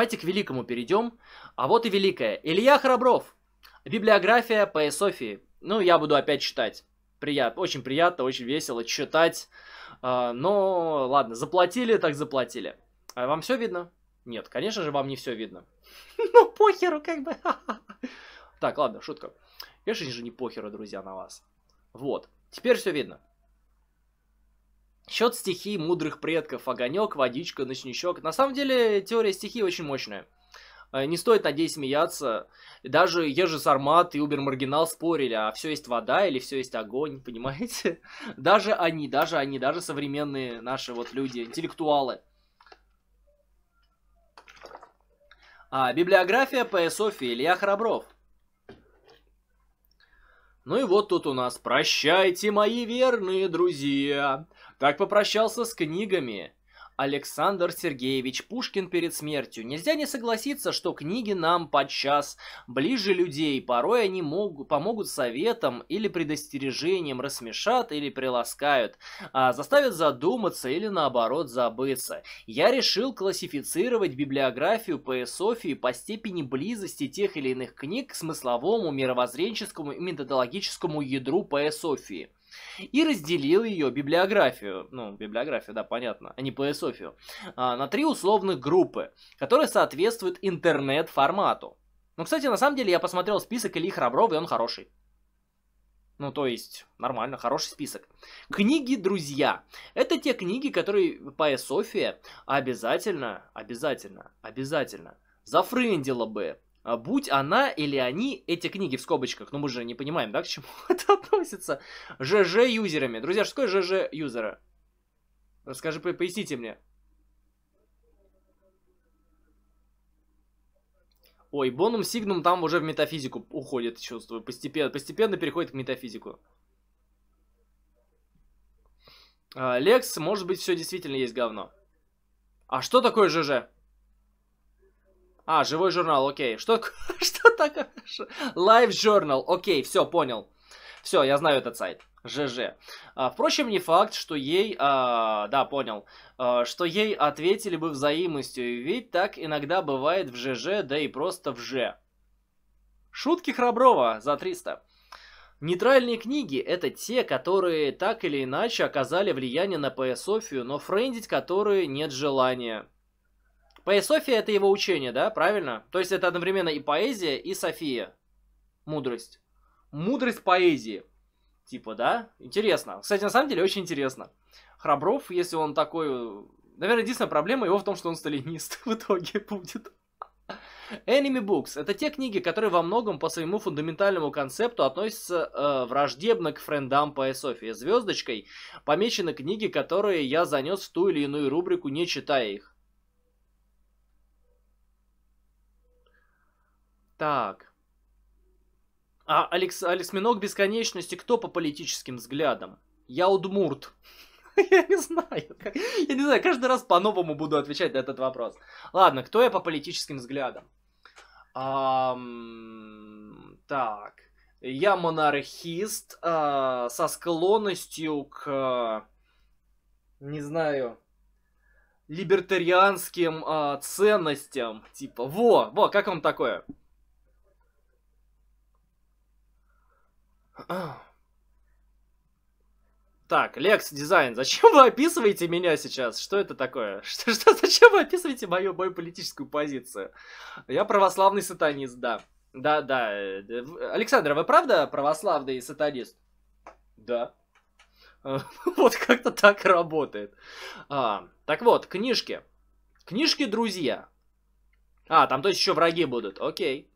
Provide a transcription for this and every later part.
Давайте к великому перейдем. А вот и великое. Илья Храбров. Библиография по Софии. Ну, я буду опять читать. Приятно, очень приятно, очень весело читать. А, но ладно, заплатили, так заплатили. А вам все видно? Нет, конечно же, вам не все видно. Ну, похеру, как бы. Так, ладно, шутка. Конечно же, не похеру, друзья, на вас. Вот. Теперь все видно. Счет стихий мудрых предков, огонек, водичка, ночничок. На самом деле теория стихий очень мощная. Э, не стоит над смеяться. Даже Ежи армат и Убер Маргинал спорили, а все есть вода или все есть огонь, понимаете? Даже они, даже они, даже современные наши вот люди, интеллектуалы. А, библиография П. Софии Илья Храбров. Ну и вот тут у нас «Прощайте, мои верные друзья, так попрощался с книгами. Александр Сергеевич Пушкин перед смертью. Нельзя не согласиться, что книги нам подчас ближе людей. Порой они могут, помогут советом или предостережением, рассмешат или приласкают, а заставят задуматься или наоборот забыться. Я решил классифицировать библиографию поэсофии по степени близости тех или иных книг к смысловому, мировоззренческому и методологическому ядру поэсофии и разделил ее библиографию, ну, библиографию, да, понятно, а не поэсофию, а, на три условных группы, которые соответствуют интернет-формату. Ну, кстати, на самом деле я посмотрел список Ильи Храброва, и он хороший. Ну, то есть, нормально, хороший список. Книги «Друзья». Это те книги, которые по обязательно, обязательно, обязательно зафрендила бы а будь она или они эти книги в скобочках, ну мы же не понимаем, да, к чему это относится, ЖЖ-юзерами. Друзья, что такое ЖЖ-юзера? Расскажи, поясните мне. Ой, Бонум Сигнум там уже в метафизику уходит, чувствую, постепенно, постепенно переходит к метафизику. А, Лекс, может быть, все действительно есть говно. А что такое ЖЖ? А, живой журнал, окей. Что, что такое? Live Journal, окей, все, понял. Все, я знаю этот сайт. ЖЖ. А, впрочем, не факт, что ей... А, да, понял. А, что ей ответили бы взаимностью, ведь так иногда бывает в ЖЖ, да и просто в Ж. Шутки Храброва за 300. Нейтральные книги – это те, которые так или иначе оказали влияние на поэсофию, но френдить которые нет желания. Поэсофия — это его учение, да, правильно? То есть это одновременно и поэзия, и София. Мудрость. Мудрость поэзии. Типа, да? Интересно. Кстати, на самом деле, очень интересно. Храбров, если он такой... Наверное, единственная проблема его в том, что он сталинист в итоге будет. Enemy Books — это те книги, которые во многом по своему фундаментальному концепту относятся э, враждебно к френдам по Звездочкой помечены книги, которые я занес в ту или иную рубрику, не читая их. Так. А Алекс, Алекс Минок бесконечности кто по политическим взглядам? Я удмурт. Я не знаю. Я не знаю, каждый раз по-новому буду отвечать на этот вопрос. Ладно, кто я по политическим взглядам? Так. Я монархист а, со склонностью к... Не знаю либертарианским э, ценностям. Типа, во, во, как вам такое? Так, Лекс Дизайн, зачем вы описываете меня сейчас? Что это такое? Что, что, зачем вы описываете мою, мою политическую позицию? Я православный сатанист, да. Да, да. Э, Александра, вы правда православный сатанист? Да. Э, вот как-то так работает. А, так вот, книжки. Книжки «Друзья». А, там то есть еще враги будут. Окей.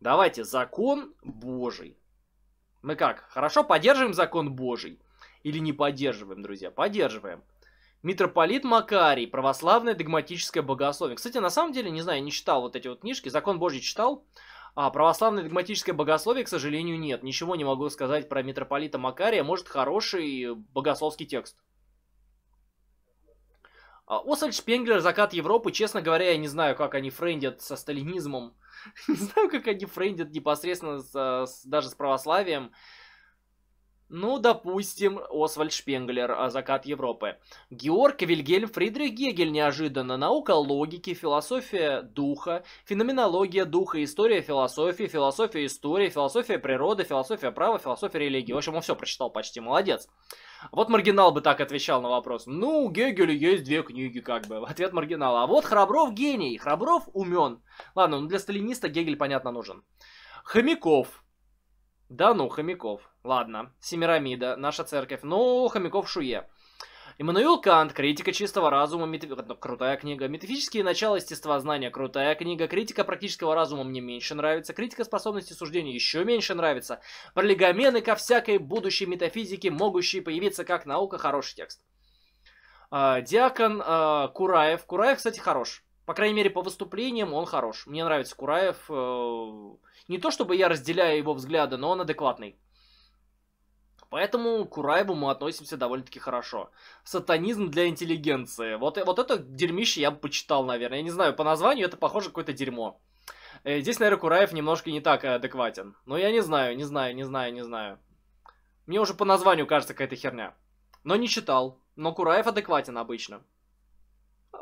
Давайте, закон Божий. Мы как, хорошо поддерживаем закон Божий? Или не поддерживаем, друзья? Поддерживаем. Митрополит Макарий, православное догматическое богословие. Кстати, на самом деле, не знаю, не читал вот эти вот книжки, закон Божий читал, а православное догматическое богословие, к сожалению, нет. Ничего не могу сказать про митрополита Макария, может, хороший богословский текст. А, Освальд Шпенглер, закат Европы, честно говоря, я не знаю, как они френдят со сталинизмом Не знаю, как они френдят непосредственно с, с, даже с православием. Ну, допустим, Освальд Шпенглер а, «Закат Европы». Георг Вильгельм Фридрих Гегель неожиданно. Наука логики, философия духа, феноменология духа, история философии, философия истории, философия природы, философия права, философия религии. В общем, он все прочитал почти, молодец. Молодец. Вот маргинал бы так отвечал на вопрос. Ну, у Гегеля есть две книги, как бы. В ответ маргинала. А вот Храбров гений, Храбров умен. Ладно, ну для сталиниста Гегель, понятно, нужен. Хомяков. Да ну, Хомяков. Ладно, Семирамида, наша церковь. Ну, Хомяков Шуе. Иммануил Кант, критика чистого разума, мет... Ну, крутая книга. Метафизические начала естествознания, крутая книга. Критика практического разума мне меньше нравится. Критика способности суждения еще меньше нравится. Пролегомены ко всякой будущей метафизике, могущей появиться как наука, хороший текст. А, Диакон а, Кураев. Кураев, кстати, хорош. По крайней мере, по выступлениям он хорош. Мне нравится Кураев. Э, не то чтобы я разделяю его взгляды, но он адекватный. Поэтому к Урайбу мы относимся довольно-таки хорошо. Сатанизм для интеллигенции. Вот, вот это дерьмище я бы почитал, наверное. Я не знаю, по названию это похоже какое-то дерьмо. Э, здесь, наверное, Кураев немножко не так э, адекватен. Но я не знаю, не знаю, не знаю, не знаю. Мне уже по названию кажется какая-то херня. Но не читал. Но Кураев адекватен обычно. А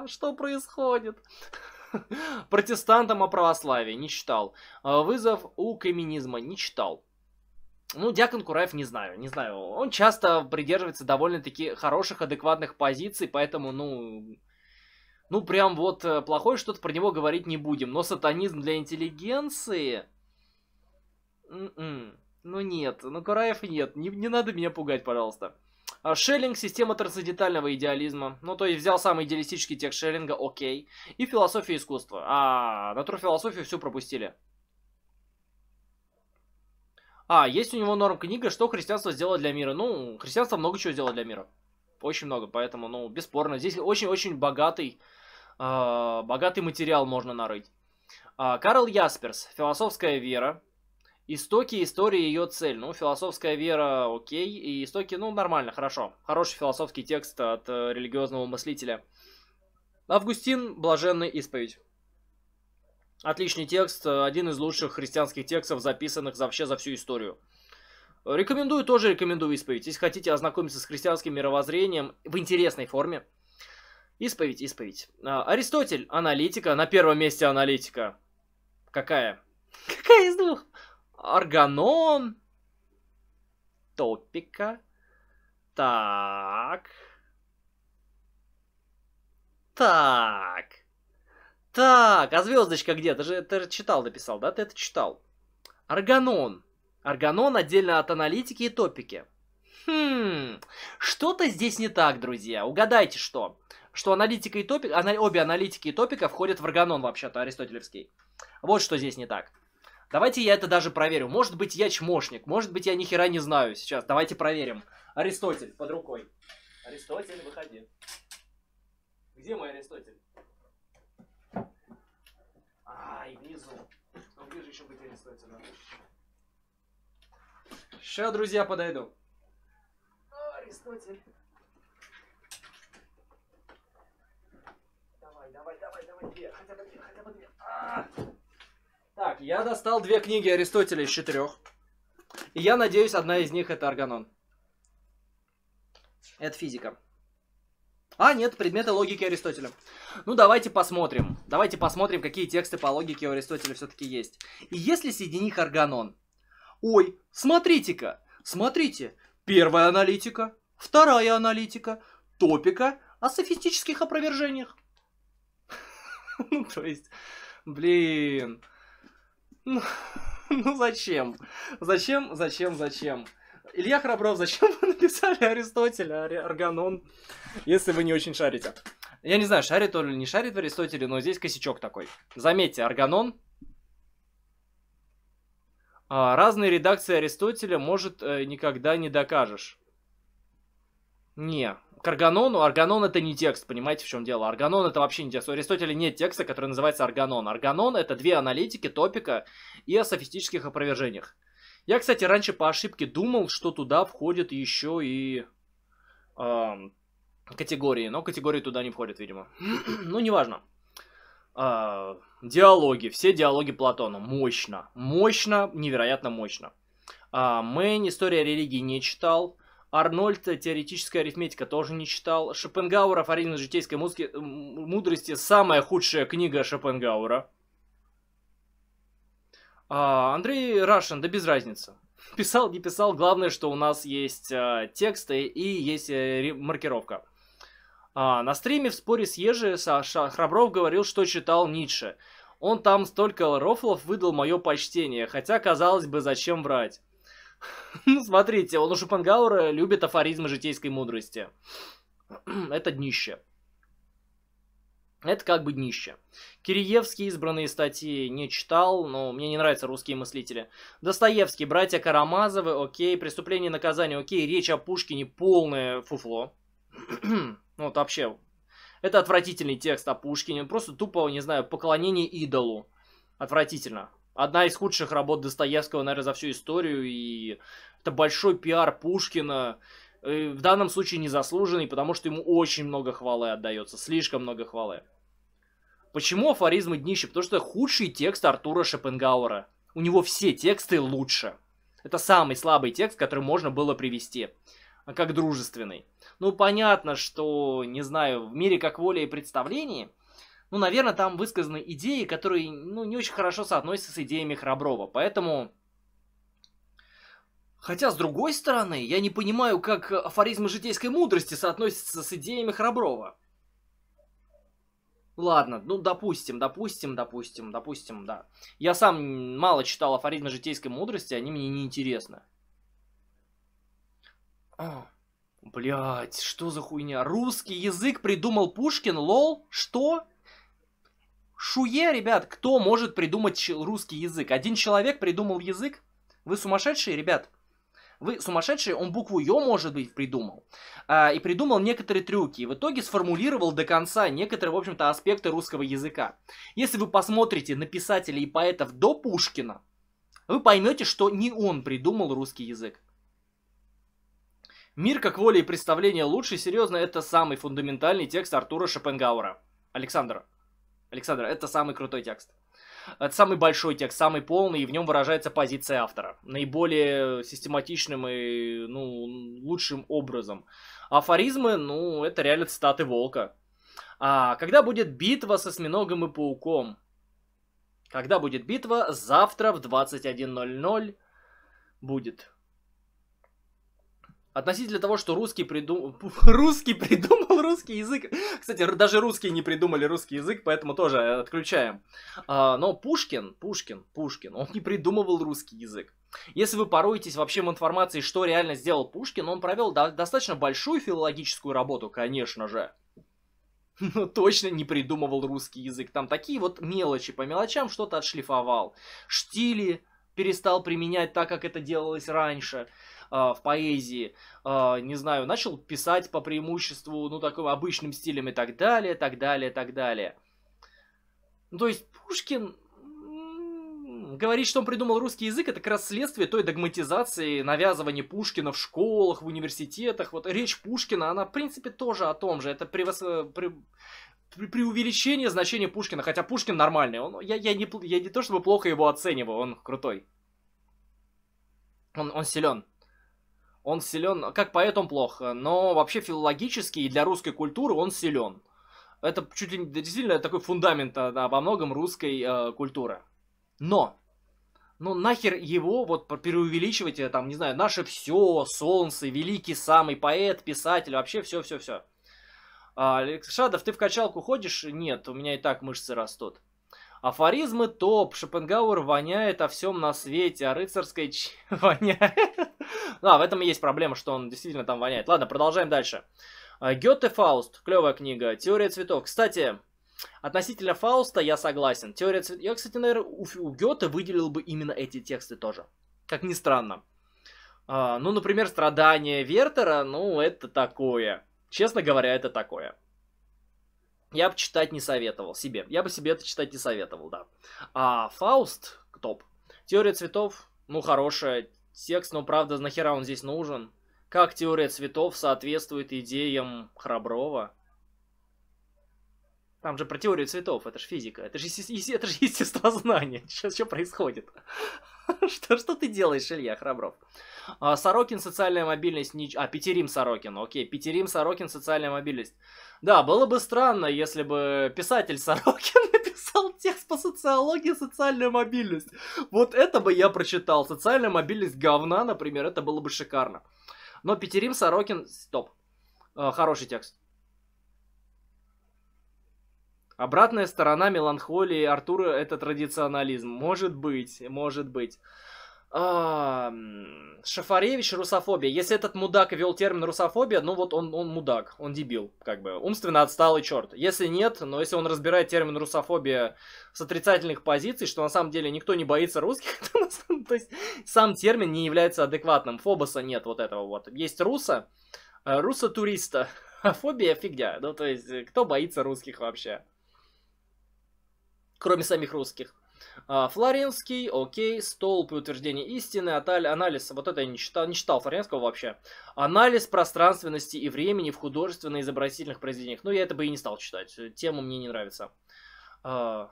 -а -а, что происходит? Протестантам о православии не читал. А, вызов у коммунизма не читал. Ну, Дьякон Кураев не знаю, не знаю. Он часто придерживается довольно-таки хороших, адекватных позиций, поэтому, ну, ну, прям вот э, плохой что-то про него говорить не будем. Но сатанизм для интеллигенции... Mm-mm. М-м, ну нет, ну Кураев нет, не, не надо меня пугать, пожалуйста. А, Шеллинг – система трансцендентального идеализма. Ну, то есть взял самый идеалистический текст Шеллинга, окей. И философия искусства. А натурфилософию все пропустили. А, есть у него норм книга, что христианство сделало для мира. Ну, христианство много чего сделало для мира. Очень много, поэтому, ну, бесспорно. Здесь очень-очень богатый, э, богатый материал можно нарыть. А, Карл Ясперс, «Философская вера», Истоки истории ее цель. Ну, философская вера, окей. И истоки, ну, нормально, хорошо. Хороший философский текст от э, религиозного мыслителя. Августин, блаженная исповедь. Отличный текст, э, один из лучших христианских текстов, записанных вообще за всю историю. Рекомендую, тоже рекомендую исповедь. Если хотите ознакомиться с христианским мировоззрением в интересной форме, исповедь, исповедь. А, Аристотель, аналитика, на первом месте аналитика. Какая? Какая из двух? Органон, топика. Так. Так. Так, а звездочка где? Ты же ты читал, написал, да? Ты это читал. Органон, Органон отдельно от аналитики и топики. Хм, что-то здесь не так, друзья. Угадайте, что? Что аналитика и топик, ана, обе аналитики и топика входят в Органон вообще-то, аристотелевский. Вот что здесь не так. Давайте я это даже проверю. Может быть, я чмошник, может быть, я нихера не знаю сейчас. Давайте проверим. Аристотель под рукой. Аристотель, выходи. Где мой Аристотель? и внизу. Но ну, ближе еще быть арестуется надо. Сейчас, друзья, подойду. О, Аристотель. Давай, давай, давай, давай, две. Хотя бы две, хотя бы две. А -а -а. Так, я достал две книги Аристотеля из четырех. И я надеюсь, одна из них это Органон, Это физика. А, нет, предметы логики Аристотеля. Ну, давайте посмотрим. Давайте посмотрим, какие тексты по логике у Аристотеля все-таки есть. И если среди них органон? Ой, смотрите-ка, смотрите. Первая аналитика, вторая аналитика, топика о софистических опровержениях. Ну, то есть, блин. Ну, ну зачем? Зачем, зачем, зачем? Илья Храбров, зачем вы написали Аристотеля, а Арганон, если вы не очень шарите? Я не знаю, шарит он или не шарит в Аристотеле, но здесь косячок такой. Заметьте, Арганон а, разные редакции Аристотеля, может, э, никогда не докажешь. Не, к Арганону, Арганон это не текст, понимаете, в чем дело? Арганон это вообще не текст. У Аристотеля нет текста, который называется Арганон. Арганон это две аналитики, топика и о софистических опровержениях. Я, кстати, раньше по ошибке думал, что туда входят еще и э, категории, но категории туда не входят, видимо. ну, неважно. Э, диалоги, все диалоги Платона. Мощно, мощно, невероятно мощно. Э, а, Мэн «История религии» не читал. Арнольд «Теоретическая арифметика» тоже не читал. Шопенгауэр «Афоризм житейской музыки, мудрости» – самая худшая книга Шопенгауэра. А, Андрей Рашин, да без разницы. Писал, не писал, главное, что у нас есть а, тексты и есть а, маркировка. А, на стриме в споре с Ежи Саша Храбров говорил, что читал Ницше. Он там столько рофлов выдал мое почтение, хотя, казалось бы, зачем врать. Ну, смотрите, он у Шопенгауэра любит афоризмы житейской мудрости. Это днище. Это как бы днище. Киреевский избранные статьи не читал, но мне не нравятся русские мыслители. Достоевский, братья Карамазовы, окей, преступление и наказание, окей, речь о Пушкине полное фуфло. вот вообще, это отвратительный текст о Пушкине, просто тупо, не знаю, поклонение идолу. Отвратительно. Одна из худших работ Достоевского, наверное, за всю историю, и это большой пиар Пушкина, э, в данном случае незаслуженный, потому что ему очень много хвалы отдается, слишком много хвалы. Почему афоризмы днище? Потому что это худший текст Артура Шопенгауэра. У него все тексты лучше. Это самый слабый текст, который можно было привести а, как дружественный. Ну, понятно, что, не знаю, в мире как воля и представление, ну, наверное, там высказаны идеи, которые, ну, не очень хорошо соотносятся с идеями Храброва. Поэтому... Хотя, с другой стороны, я не понимаю, как афоризмы житейской мудрости соотносятся с идеями Храброва. Ладно, ну допустим, допустим, допустим, допустим, да. Я сам мало читал афоризмы житейской мудрости, они мне не интересны. А, Блять, что за хуйня? Русский язык придумал Пушкин, лол? Что? Шуе, ребят, кто может придумать русский язык? Один человек придумал язык? Вы сумасшедшие, ребят? Вы сумасшедшие, он букву Ё, может быть, придумал. Э, и придумал некоторые трюки. И в итоге сформулировал до конца некоторые, в общем-то, аспекты русского языка. Если вы посмотрите на писателей и поэтов до Пушкина, вы поймете, что не он придумал русский язык. Мир как воля и представление лучше, серьезно, это самый фундаментальный текст Артура Шопенгауэра. Александр, Александр, это самый крутой текст. Это самый большой текст, самый полный, и в нем выражается позиция автора. Наиболее систематичным и ну, лучшим образом. Афоризмы, ну, это реально цитаты Волка. А когда будет битва со осьминогом и пауком? Когда будет битва? Завтра в 21.00 будет. Относительно того, что русский придумал... Русский придумал русский язык. Кстати, даже русские не придумали русский язык, поэтому тоже э, отключаем. А, но Пушкин, Пушкин, Пушкин, он не придумывал русский язык. Если вы пороетесь вообще в информации, что реально сделал Пушкин, он провел достаточно большую филологическую работу, конечно же. Но точно не придумывал русский язык. Там такие вот мелочи по мелочам что-то отшлифовал. Штили, перестал применять так, как это делалось раньше э, в поэзии. Э, не знаю, начал писать по преимуществу, ну, такой обычным стилем и так далее, так далее, так далее. Ну, то есть Пушкин говорить, что он придумал русский язык, это как раз следствие той догматизации, навязывания Пушкина в школах, в университетах. Вот речь Пушкина, она, в принципе, тоже о том же. Это превос при при увеличении значения Пушкина, хотя Пушкин нормальный. Он, я, я, не, я не то чтобы плохо его оцениваю, он крутой. Он, он силен. Он силен, как поэт плохо, но вообще филологически и для русской культуры он силен. Это чуть ли не действительно такой фундамент а, да, во многом русской э, культуры. Но ну нахер его вот переувеличивать, э, там, не знаю, наше все, солнце, великий самый поэт, писатель, вообще все-все-все. А, Алексей Шадов, ты в качалку ходишь? Нет, у меня и так мышцы растут. Афоризмы топ, Шопенгауэр воняет о всем на свете, а рыцарской ч... воняет. Да, в этом и есть проблема, что он действительно там воняет. Ладно, продолжаем дальше. А, Гёте Фауст, клевая книга, теория цветов. Кстати, относительно Фауста я согласен. Теория цветов... Я, кстати, наверное, у, у Гёте выделил бы именно эти тексты тоже. Как ни странно. А, ну, например, страдания Вертера, ну, это такое. Честно говоря, это такое. Я бы читать не советовал себе. Я бы себе это читать не советовал, да. А Фауст, топ. Теория цветов, ну, хорошая. Текст, но ну, правда, нахера он здесь нужен? Как теория цветов соответствует идеям Храброва? Там же про теорию цветов, это же физика, это же, это же естествознание. Сейчас что происходит? что, что ты делаешь, Илья Храбров? А, Сорокин, социальная мобильность... Нич... А, Петерим Сорокин, окей. Петерим Сорокин, социальная мобильность. Да, было бы странно, если бы писатель Сорокин написал текст по социологии социальная мобильность. Вот это бы я прочитал. Социальная мобильность говна, например, это было бы шикарно. Но Петерим Сорокин... Стоп. А, хороший текст. Обратная сторона меланхолии Артура — это традиционализм. Может быть, может быть. А, Шафаревич русофобия. Если этот мудак вел термин русофобия, ну вот он, он мудак, он дебил, как бы. Умственно отсталый черт. Если нет, но если он разбирает термин русофобия с отрицательных позиций, что на самом деле никто не боится русских, то, то есть сам термин не является адекватным. Фобоса нет вот этого вот. Есть руса, э, руса-туриста, а фобия фигня. Ну то есть э, кто боится русских вообще? кроме самих русских. А, Флоренский, окей, столб и утверждение истины, анализ, вот это я не читал, не читал Флоренского вообще. Анализ пространственности и времени в художественно-изобразительных произведениях. Ну, я это бы и не стал читать, тема мне не нравится. А,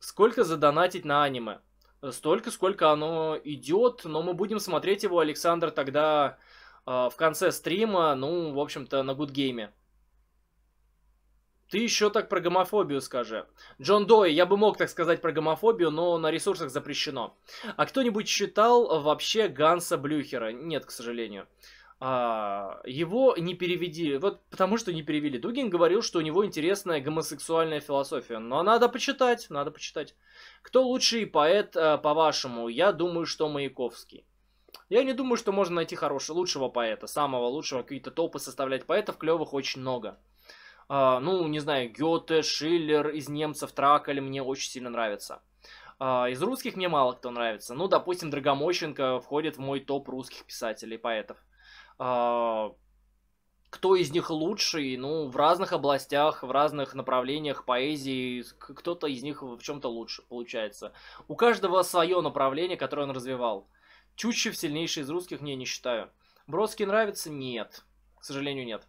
сколько задонатить на аниме? Столько, сколько оно идет, но мы будем смотреть его, Александр, тогда а, в конце стрима, ну, в общем-то, на Гудгейме. Ты еще так про гомофобию скажи. Джон Дой, я бы мог так сказать про гомофобию, но на ресурсах запрещено. А кто-нибудь читал вообще Ганса Блюхера? Нет, к сожалению. А, его не переведи. Вот потому что не перевели. Дугин говорил, что у него интересная гомосексуальная философия. Но надо почитать, надо почитать. Кто лучший поэт, э, по-вашему? Я думаю, что Маяковский. Я не думаю, что можно найти хорошего, лучшего поэта, самого лучшего, какие-то топы составлять поэтов, клевых очень много. А, ну, не знаю, Гёте, Шиллер из немцев, Траколь мне очень сильно нравится. А, из русских мне мало кто нравится. Ну, допустим, Драгомощенко входит в мой топ русских писателей и поэтов. А, кто из них лучший? Ну, в разных областях, в разных направлениях поэзии кто-то из них в чем-то лучше получается. У каждого свое направление, которое он развивал. Чучев сильнейший из русских? Не, не считаю. Бродский нравится? Нет. К сожалению, нет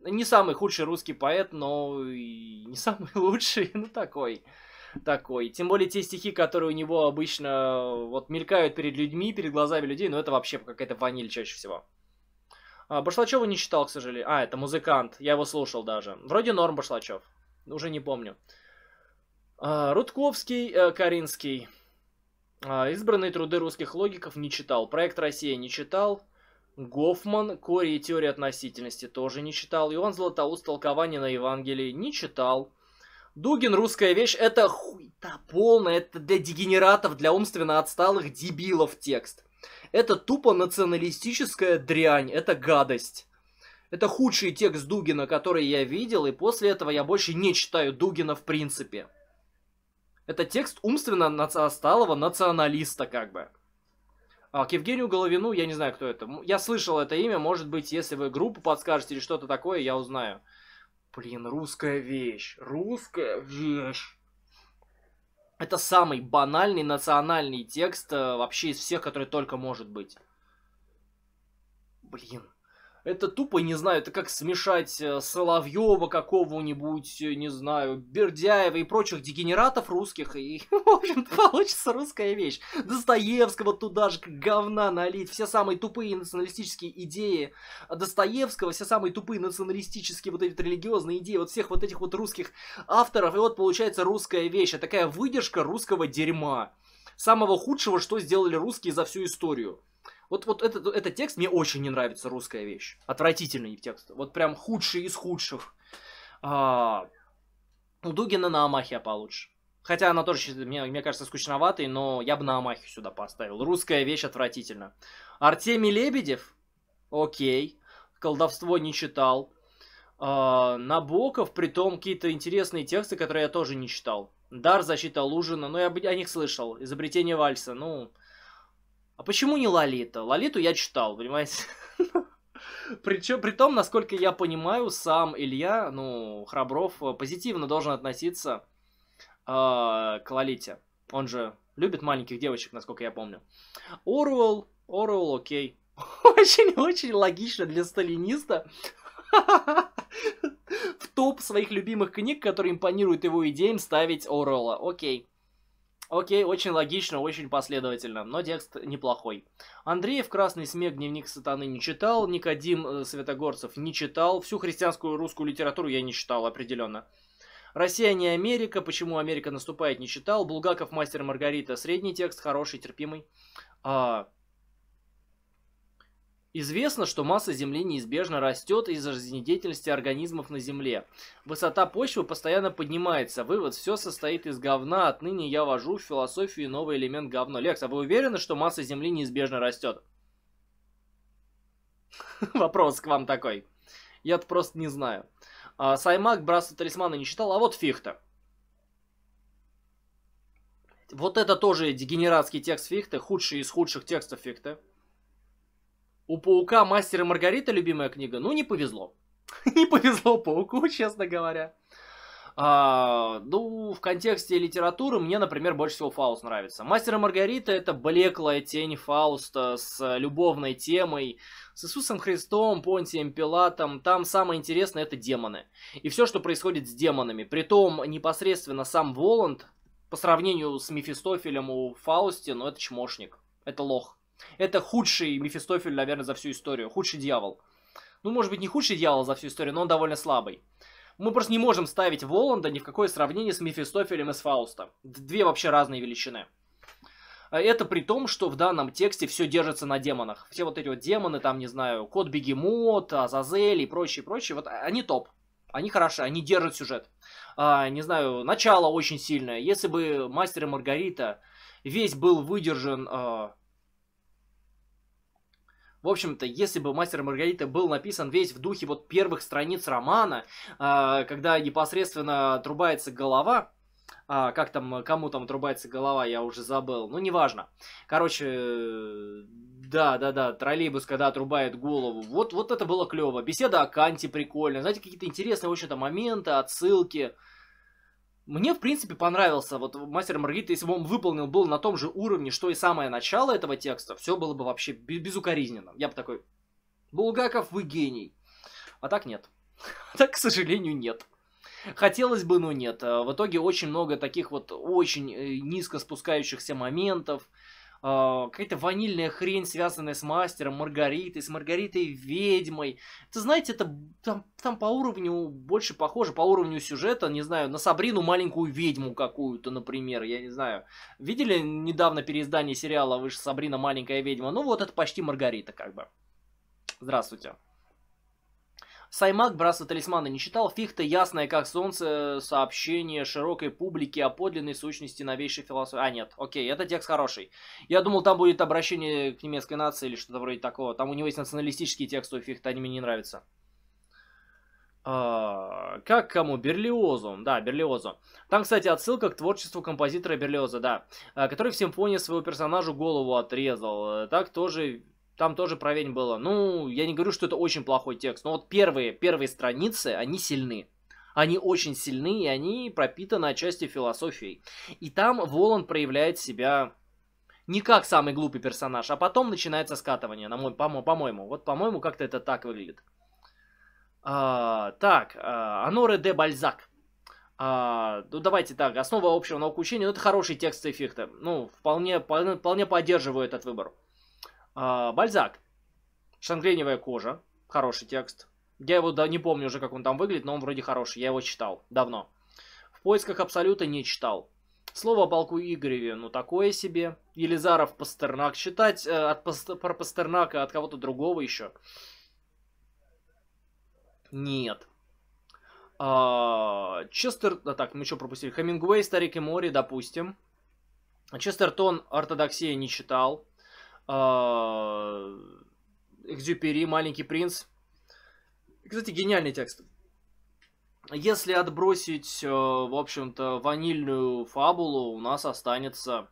не самый худший русский поэт, но и не самый лучший, ну такой. Такой. Тем более те стихи, которые у него обычно вот мелькают перед людьми, перед глазами людей, но ну, это вообще какая-то ваниль чаще всего. А, Башлачева не читал, к сожалению. А, это музыкант, я его слушал даже. Вроде норм Башлачев, уже не помню. А, Рудковский, э, Каринский. А, избранные труды русских логиков не читал. Проект «Россия» не читал. Гофман Кори и теории относительности тоже не читал. Иоанн Златоуст толкование на Евангелии не читал. Дугин «Русская вещь» — это хуйта полная, это для дегенератов, для умственно отсталых дебилов текст. Это тупо националистическая дрянь, это гадость. Это худший текст Дугина, который я видел, и после этого я больше не читаю Дугина в принципе. Это текст умственно отсталого националиста, как бы. А, к Евгению Головину, я не знаю, кто это. Я слышал это имя, может быть, если вы группу подскажете или что-то такое, я узнаю. Блин, русская вещь. Русская вещь. Это самый банальный национальный текст э, вообще из всех, который только может быть. Блин. Это тупо, не знаю, это как смешать э, Соловьева какого-нибудь, э, не знаю, Бердяева и прочих дегенератов русских, и, в общем получится русская вещь. Достоевского туда же говна налить, все самые тупые националистические идеи а Достоевского, все самые тупые националистические вот эти религиозные идеи, вот всех вот этих вот русских авторов, и вот получается русская вещь, а такая выдержка русского дерьма. Самого худшего, что сделали русские за всю историю. Вот, вот этот, этот текст мне очень не нравится, русская вещь. Отвратительный текст. Вот прям худший из худших. А, у ну, Дугина на Амахе получше. Хотя она тоже, мне, мне кажется, скучноватой, но я бы на Амахе сюда поставил. Русская вещь отвратительно. Артемий Лебедев? Окей. Колдовство не читал. А, Набоков, притом какие-то интересные тексты, которые я тоже не читал. Дар, защита Лужина, ну я бы о них слышал. Изобретение вальса, ну... А почему не Лолита? Лолиту я читал, понимаете? Причем, при том, насколько я понимаю, сам Илья, ну, Храбров, э, позитивно должен относиться э, к Лолите. Он же любит маленьких девочек, насколько я помню. Оруэлл, Оруэлл, окей. Очень-очень логично для сталиниста. В топ своих любимых книг, которые импонируют его идеям, ставить Оруэлла, окей. Окей, очень логично, очень последовательно, но текст неплохой. Андреев «Красный смех. Дневник сатаны» не читал, Никодим э, Светогорцев не читал, всю христианскую русскую литературу я не читал определенно. «Россия не Америка. Почему Америка наступает?» не читал. Булгаков «Мастер Маргарита» средний текст, хороший, терпимый. А, Известно, что масса Земли неизбежно растет из-за жизнедеятельности организмов на Земле. Высота почвы постоянно поднимается. Вывод, все состоит из говна. Отныне я вожу в философию новый элемент говно. Лекс, а вы уверены, что масса Земли неизбежно растет? Вопрос к вам такой. Я-то просто не знаю. А, Саймак Братство Талисмана не читал, а вот Фихта. Вот это тоже дегенератский текст Фихты, худший из худших текстов Фихты. У паука Мастер и Маргарита любимая книга. Ну, не повезло. Не повезло пауку, честно говоря. А, ну, в контексте литературы мне, например, больше всего Фауст нравится. Мастер и Маргарита это блеклая тень Фауста с любовной темой, с Иисусом Христом, Понтием Пилатом. Там самое интересное это демоны. И все, что происходит с демонами. Притом непосредственно сам Воланд, по сравнению с Мефистофелем у Фаусте, ну это чмошник, это лох. Это худший Мефистофель, наверное, за всю историю. Худший дьявол. Ну, может быть, не худший дьявол за всю историю, но он довольно слабый. Мы просто не можем ставить Воланда ни в какое сравнение с Мефистофелем из Фауста. Две вообще разные величины. А это при том, что в данном тексте все держится на демонах. Все вот эти вот демоны, там, не знаю, Кот Бегемот, Азазель и прочие, прочие. вот а, они топ. Они хороши, они держат сюжет. А, не знаю, начало очень сильное. Если бы Мастер и Маргарита весь был выдержан а, в общем-то, если бы «Мастер и Маргарита» был написан весь в духе вот первых страниц романа, а, когда непосредственно трубается голова, а, как там, кому там трубается голова, я уже забыл, ну, неважно. Короче, да-да-да, троллейбус, когда отрубает голову, вот, вот это было клево. Беседа о Канте прикольная, знаете, какие-то интересные, в общем-то, моменты, отсылки. Мне, в принципе, понравился вот «Мастер Маргарита», если бы он выполнил, был на том же уровне, что и самое начало этого текста, все было бы вообще безукоризненно. Я бы такой, Булгаков, вы гений. А так нет. А так, к сожалению, нет. Хотелось бы, но нет. Э, в итоге очень много таких вот очень э, низко спускающихся моментов, а, какая-то ванильная хрень, связанная с мастером, Маргаритой, с Маргаритой-ведьмой. Это, знаете, это там, там по уровню больше похоже, по уровню сюжета, не знаю, на Сабрину маленькую ведьму какую-то, например, я не знаю. Видели недавно переиздание сериала «Выше Сабрина маленькая ведьма»? Ну вот это почти Маргарита как бы. Здравствуйте. Саймак «Братство талисмана» не читал, Фихта «Ясное как солнце», сообщение широкой публике о подлинной сущности новейшей философии. А, нет, окей, это текст хороший. Я думал, там будет обращение к немецкой нации или что-то вроде такого. Там у него есть националистические тексты у Фихта, они мне не нравятся. А, как кому? Берлиозу. Да, Берлиозу. Там, кстати, отсылка к творчеству композитора Берлиоза, да. Э, который в симфонии своего персонажу голову отрезал. Э, так тоже там тоже про было. Ну, я не говорю, что это очень плохой текст, но вот первые, первые страницы, они сильны. Они очень сильны, и они пропитаны отчасти философией. И там Волан проявляет себя не как самый глупый персонаж, а потом начинается скатывание, на мой, по-моему. По вот, по-моему, как-то это так выглядит. А, так, а, Аноре де Бальзак. А, ну, давайте так, основа общего научения, ну, это хороший текст эффекта. Ну, вполне, вполне поддерживаю этот выбор. А, Бальзак. Шангреневая кожа. Хороший текст. Я его да, не помню уже, как он там выглядит, но он вроде хороший. Я его читал давно. В поисках Абсолюта не читал. Слово о полку Игореве, ну такое себе. Елизаров, Пастернак. Читать э, от, про Пастернака от кого-то другого еще? Нет. А, Честер... А, так, мы что пропустили? Хемингуэй, Старик и море, допустим. Честертон «Ортодоксия» не читал. А, Экзюпери, Маленький принц. Кстати, гениальный текст. Если отбросить, э, в общем-то, ванильную фабулу, у нас останется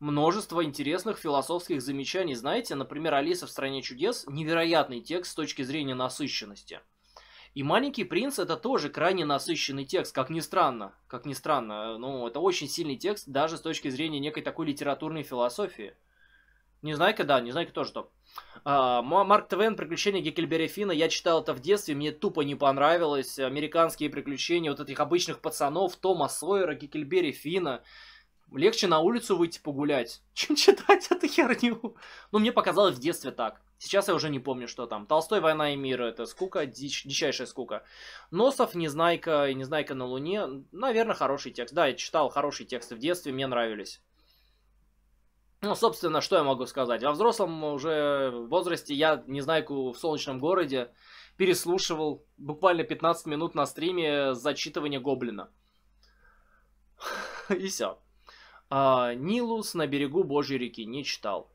множество интересных философских замечаний. Знаете, например, «Алиса в стране чудес» – невероятный текст с точки зрения насыщенности. И «Маленький принц» — это тоже крайне насыщенный текст, как ни странно. Как ни странно, ну, это очень сильный текст даже с точки зрения некой такой литературной философии – Незнайка, да, Незнайка тоже топ. А, Марк Твен, «Приключения Геккельбери Фина». Я читал это в детстве, мне тупо не понравилось. Американские приключения вот этих обычных пацанов, Тома Сойера, Геккельбери Фина. Легче на улицу выйти погулять, чем читать эту херню. Ну, мне показалось в детстве так. Сейчас я уже не помню, что там. Толстой «Война и мир» — это скука, дичь, дичайшая скука. Носов «Незнайка» и «Незнайка на луне» — наверное, хороший текст. Да, я читал хорошие тексты в детстве, мне нравились. Ну, собственно, что я могу сказать? Во взрослом уже возрасте я Незнайку в солнечном городе переслушивал буквально 15 минут на стриме зачитывания Гоблина. И все. А, Нилус на берегу Божьей реки не читал.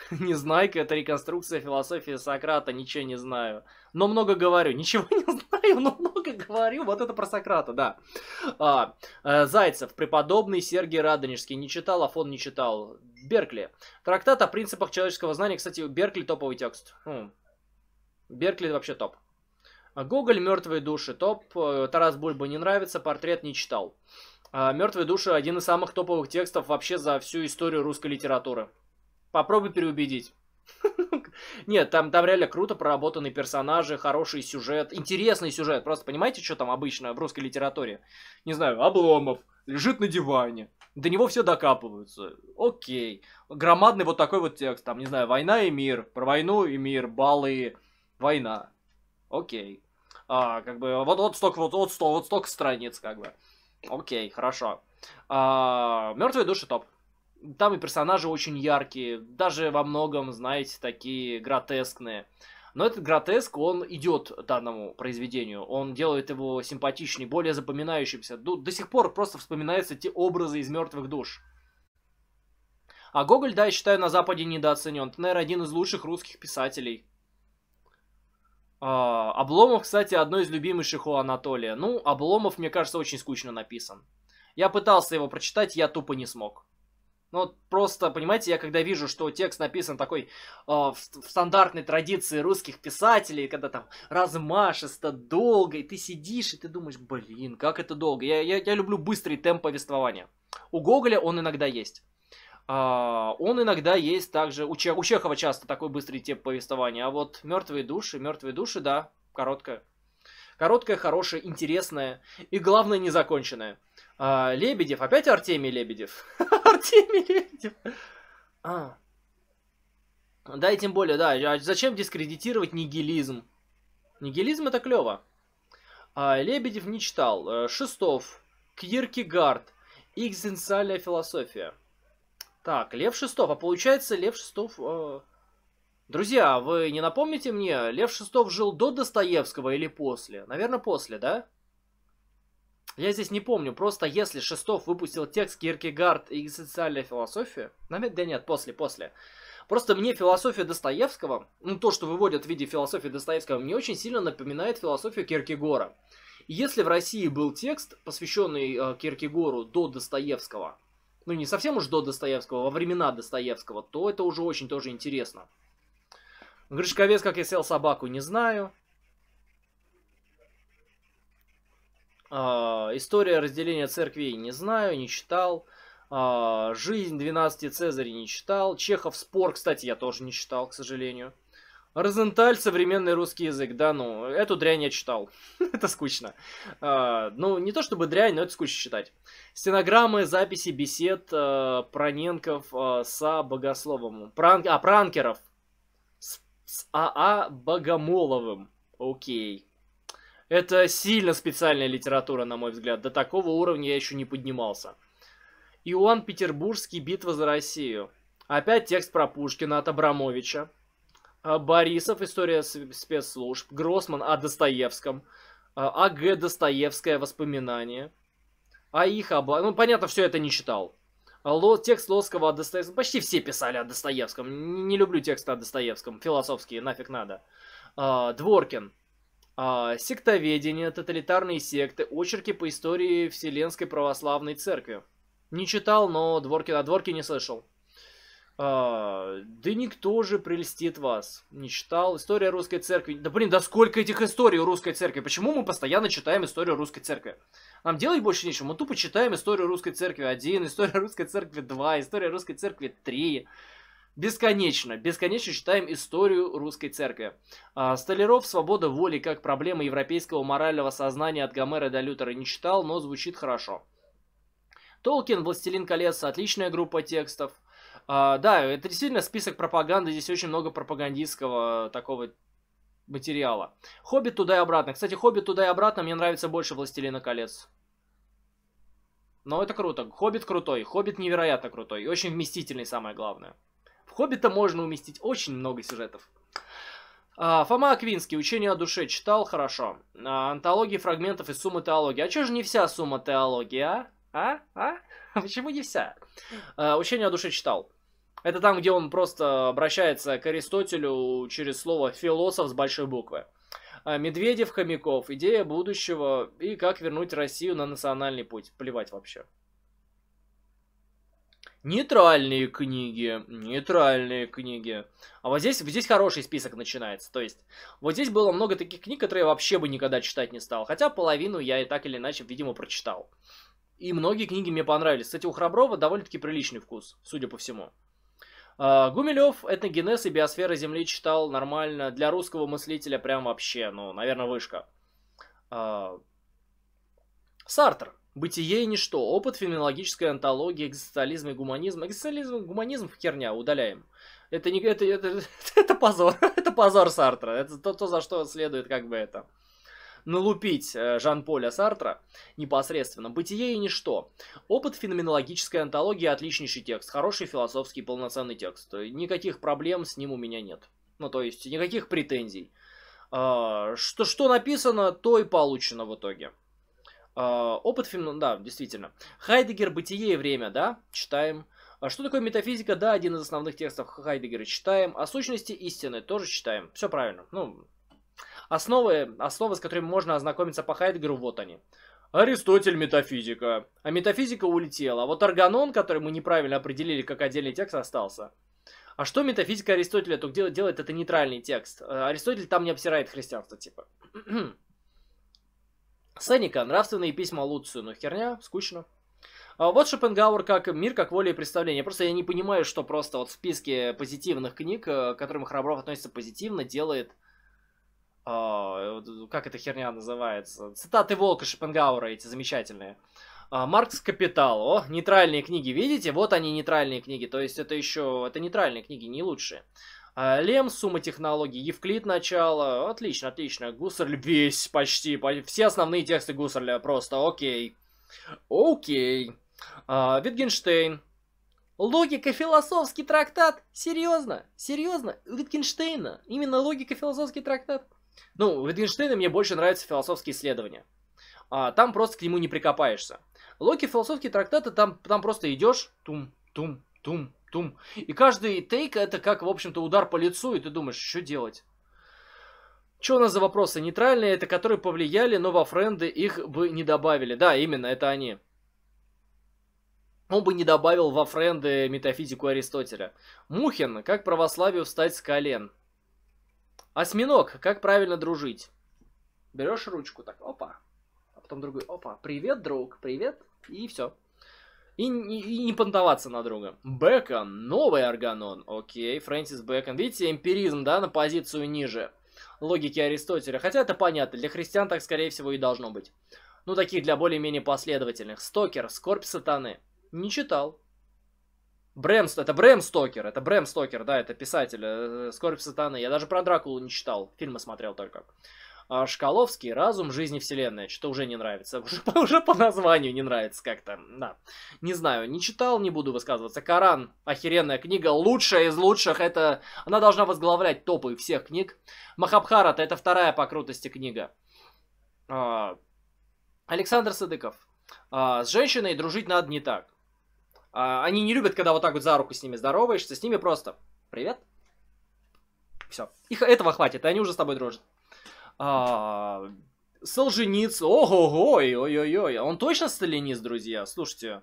Не Незнайка – это реконструкция философии Сократа, ничего не знаю. Но много говорю. Ничего не знаю, но много говорю. Вот это про Сократа, да. А, э, Зайцев, преподобный Сергий Радонежский. Не читал, Афон не читал. Беркли. Трактат о принципах человеческого знания. Кстати, Беркли топовый текст. Хм. Беркли вообще топ. А, Гоголь, «Мертвые души», топ. Э, Тарас Бульба не нравится, портрет не читал. А, «Мертвые души» – один из самых топовых текстов вообще за всю историю русской литературы. Попробуй переубедить. Нет, там, там реально круто проработаны персонажи, хороший сюжет, интересный сюжет. Просто понимаете, что там обычно в русской литературе? Не знаю, Обломов лежит на диване, до него все докапываются. Окей. Громадный вот такой вот текст, там, не знаю, «Война и мир», про войну и мир, баллы, война. Окей. А, как бы, вот, вот столько, вот, вот, столько, вот столько страниц, как бы. Окей, хорошо. А, Мертвые души топ. Там и персонажи очень яркие, даже во многом, знаете, такие гротескные. Но этот гротеск, он идет данному произведению, он делает его симпатичнее, более запоминающимся. До, до сих пор просто вспоминаются те образы из мертвых душ. А Гоголь, да, я считаю, на Западе недооценен. Это, наверное, один из лучших русских писателей. А, Обломов, кстати, одно из любимейших у Анатолия. Ну, Обломов, мне кажется, очень скучно написан. Я пытался его прочитать, я тупо не смог. Ну, просто, понимаете, я когда вижу, что текст написан такой э, в, в стандартной традиции русских писателей, когда там размашисто, долго, и ты сидишь, и ты думаешь, блин, как это долго. Я, я, я люблю быстрый темп повествования. У Гоголя он иногда есть. Uh, он иногда есть также у, Чех, у Чехова часто такой быстрый темп повествования, а вот мертвые души, мертвые души, да, короткая, короткая, хорошая, интересная и главное незаконченная. А, Лебедев, опять Артемий Лебедев. Артемий Лебедев. А. Да, и тем более, да, а зачем дискредитировать нигилизм? Нигилизм это клево. А, Лебедев не читал. Э, Шестов, Киркегард, экзенциальная философия. Так, Лев Шестов, а получается Лев Шестов... Э... Друзья, вы не напомните мне, Лев Шестов жил до Достоевского или после? Наверное, после, да? Я здесь не помню, просто если Шестов выпустил текст Киркегард и социальная философия, намек, да нет, после, после. Просто мне философия Достоевского, ну то, что выводят в виде философии Достоевского, мне очень сильно напоминает философию Киркегора. Если в России был текст, посвященный э, Киркегору до Достоевского, ну не совсем уж до Достоевского, во времена Достоевского, то это уже очень тоже интересно. Гришковец, как я сел собаку, не знаю. А, история разделения церквей не знаю, не читал. А, Жизнь 12 Цезарей не читал. Чехов спор, кстати, я тоже не читал, к сожалению. Розенталь, современный русский язык, да ну, эту дрянь я читал, это скучно. А, ну, не то чтобы дрянь, но это скучно читать. Стенограммы, записи бесед а, Проненков а, с А. Богословом, Пран... а, Пранкеров с, с А.А. А Богомоловым, окей. Это сильно специальная литература, на мой взгляд. До такого уровня я еще не поднимался. Иоанн Петербургский. Битва за Россию. Опять текст про Пушкина от Абрамовича. А, Борисов. История спецслужб. Гроссман о Достоевском. А.Г. А Достоевское. Воспоминания. А их обла... Ну, понятно, все это не читал. А Ло... Текст Лоскова о Достоевском. Почти все писали о Достоевском. Не, не люблю тексты о Достоевском. Философские, нафиг надо. А, Дворкин. А, сектоведение, тоталитарные секты, очерки по истории Вселенской Православной Церкви. Не читал, но дворки, на дворке не слышал. А, да никто же прельстит вас. Не читал. История русской церкви. Да блин, да сколько этих историй у русской церкви? Почему мы постоянно читаем историю русской церкви? Нам делать больше нечего. Мы тупо читаем историю русской церкви 1, история русской церкви 2, история русской церкви 3. Бесконечно, бесконечно читаем историю русской церкви. А, Столяров «Свобода воли как проблема европейского морального сознания от Гомера до Лютера» не читал, но звучит хорошо. Толкин «Властелин колец» – отличная группа текстов. А, да, это действительно список пропаганды, здесь очень много пропагандистского такого материала. «Хоббит туда и обратно». Кстати, «Хоббит туда и обратно» мне нравится больше «Властелина колец». Но это круто. «Хоббит» крутой, «Хоббит» невероятно крутой и очень вместительный, самое главное. «Хоббита» можно уместить очень много сюжетов. А, Фома Аквинский, «Учение о душе» читал хорошо. А, Антологии фрагментов из «Суммы теологии». А чё же не вся «Сумма теологии», а? А? А? Почему не вся? А, «Учение о душе» читал. Это там, где он просто обращается к Аристотелю через слово «философ» с большой буквы. Медведев, Хомяков, идея будущего и как вернуть Россию на национальный путь. Плевать вообще. Нейтральные книги, нейтральные книги. А вот здесь, здесь хороший список начинается. То есть, вот здесь было много таких книг, которые я вообще бы никогда читать не стал. Хотя половину я и так или иначе, видимо, прочитал. И многие книги мне понравились. Кстати, у Храброва довольно-таки приличный вкус, судя по всему. А, Гумилев «Этногенез и биосфера Земли» читал нормально. Для русского мыслителя прям вообще, ну, наверное, вышка. А, Сартр. Бытие и ничто. Опыт, феноменологическая антологии, экзистенциализм и гуманизм. Экзистенциализм и гуманизм в херня, удаляем. Это не это, это, это позор. это позор Сартра. Это то, то, за что следует как бы это налупить э, Жан-Поля Сартра непосредственно. «Бытие и ничто». Опыт феноменологической антологии – отличнейший текст, хороший философский полноценный текст. Никаких проблем с ним у меня нет. Ну, то есть, никаких претензий. А, что, что написано, то и получено в итоге. А, опыт Феминима, ну да, действительно. Хайдегер, «Бытие и время», да, читаем. А что такое метафизика? Да, один из основных текстов Хайдегера читаем. О сущности истины тоже читаем. Все правильно. Ну, основы, основы, с которыми можно ознакомиться по Хайдегеру, вот они. Аристотель метафизика. А метафизика улетела. А вот органон, который мы неправильно определили как отдельный текст, остался. А что метафизика Аристотеля тут делает? Это нейтральный текст. «Э, Аристотель там не обсирает христианство, типа. Сенека, Нравственные письма Луцию. Ну, херня, скучно. А вот Шопенгауэр как «Мир как воля и представление». Просто я не понимаю, что просто вот в списке позитивных книг, э, к которым Храбров относится позитивно, делает... А, как эта херня называется? Цитаты Волка Шопенгауэра эти замечательные. А, Маркс Капитал. О, нейтральные книги, видите? Вот они, нейтральные книги. То есть это еще... Это нейтральные книги, не лучшие. А, Лем, сумма технологий, Евклид начало. Отлично, отлично. Гуссерль весь почти. Все основные тексты Гуссерля просто окей. Окей. А, Витгенштейн. Логика философский трактат. Серьезно? Серьезно? Витгенштейна? Именно логика философский трактат? Ну, у Витгенштейна мне больше нравятся философские исследования. А, там просто к нему не прикопаешься. Логика философский трактат, там, там просто идешь, тум, тум, тум, тум. И каждый тейк это как, в общем-то, удар по лицу, и ты думаешь, что делать? Что у нас за вопросы? Нейтральные, это которые повлияли, но во френды их бы не добавили. Да, именно, это они. Он бы не добавил во френды метафизику Аристотеля. Мухин, как православию встать с колен. Осьминог, как правильно дружить. Берешь ручку так, опа. А потом другой, опа, привет, друг, привет, и все. И, и, и не понтоваться на друга. Бекон, новый органон. Окей, Фрэнсис Бекон. Видите, эмпиризм, да, на позицию ниже логики Аристотеля. Хотя это понятно, для христиан так, скорее всего, и должно быть. Ну, таких для более-менее последовательных. Стокер, Скорбь Сатаны. Не читал. Брэм, это Брэм Стокер, это Брэм Стокер, да, это писатель, э, Скорбь Сатаны. Я даже про Дракулу не читал, фильмы смотрел только. А Шкаловский, разум, жизнь и Что-то уже не нравится. Уже, уже по названию не нравится как-то. Да. Не знаю, не читал, не буду высказываться. Коран, охеренная книга, лучшая из лучших. Это Она должна возглавлять топы всех книг. Махабхарата, это вторая по крутости книга. А, Александр Садыков. А, с женщиной дружить надо не так. Они не любят, когда вот так вот за руку с ними здороваешься. С ними просто «Привет». Все. Их этого хватит, и они уже с тобой дружат. А, Солжениц, ого-гой, ой-ой-ой, а он точно сталинист, друзья, слушайте.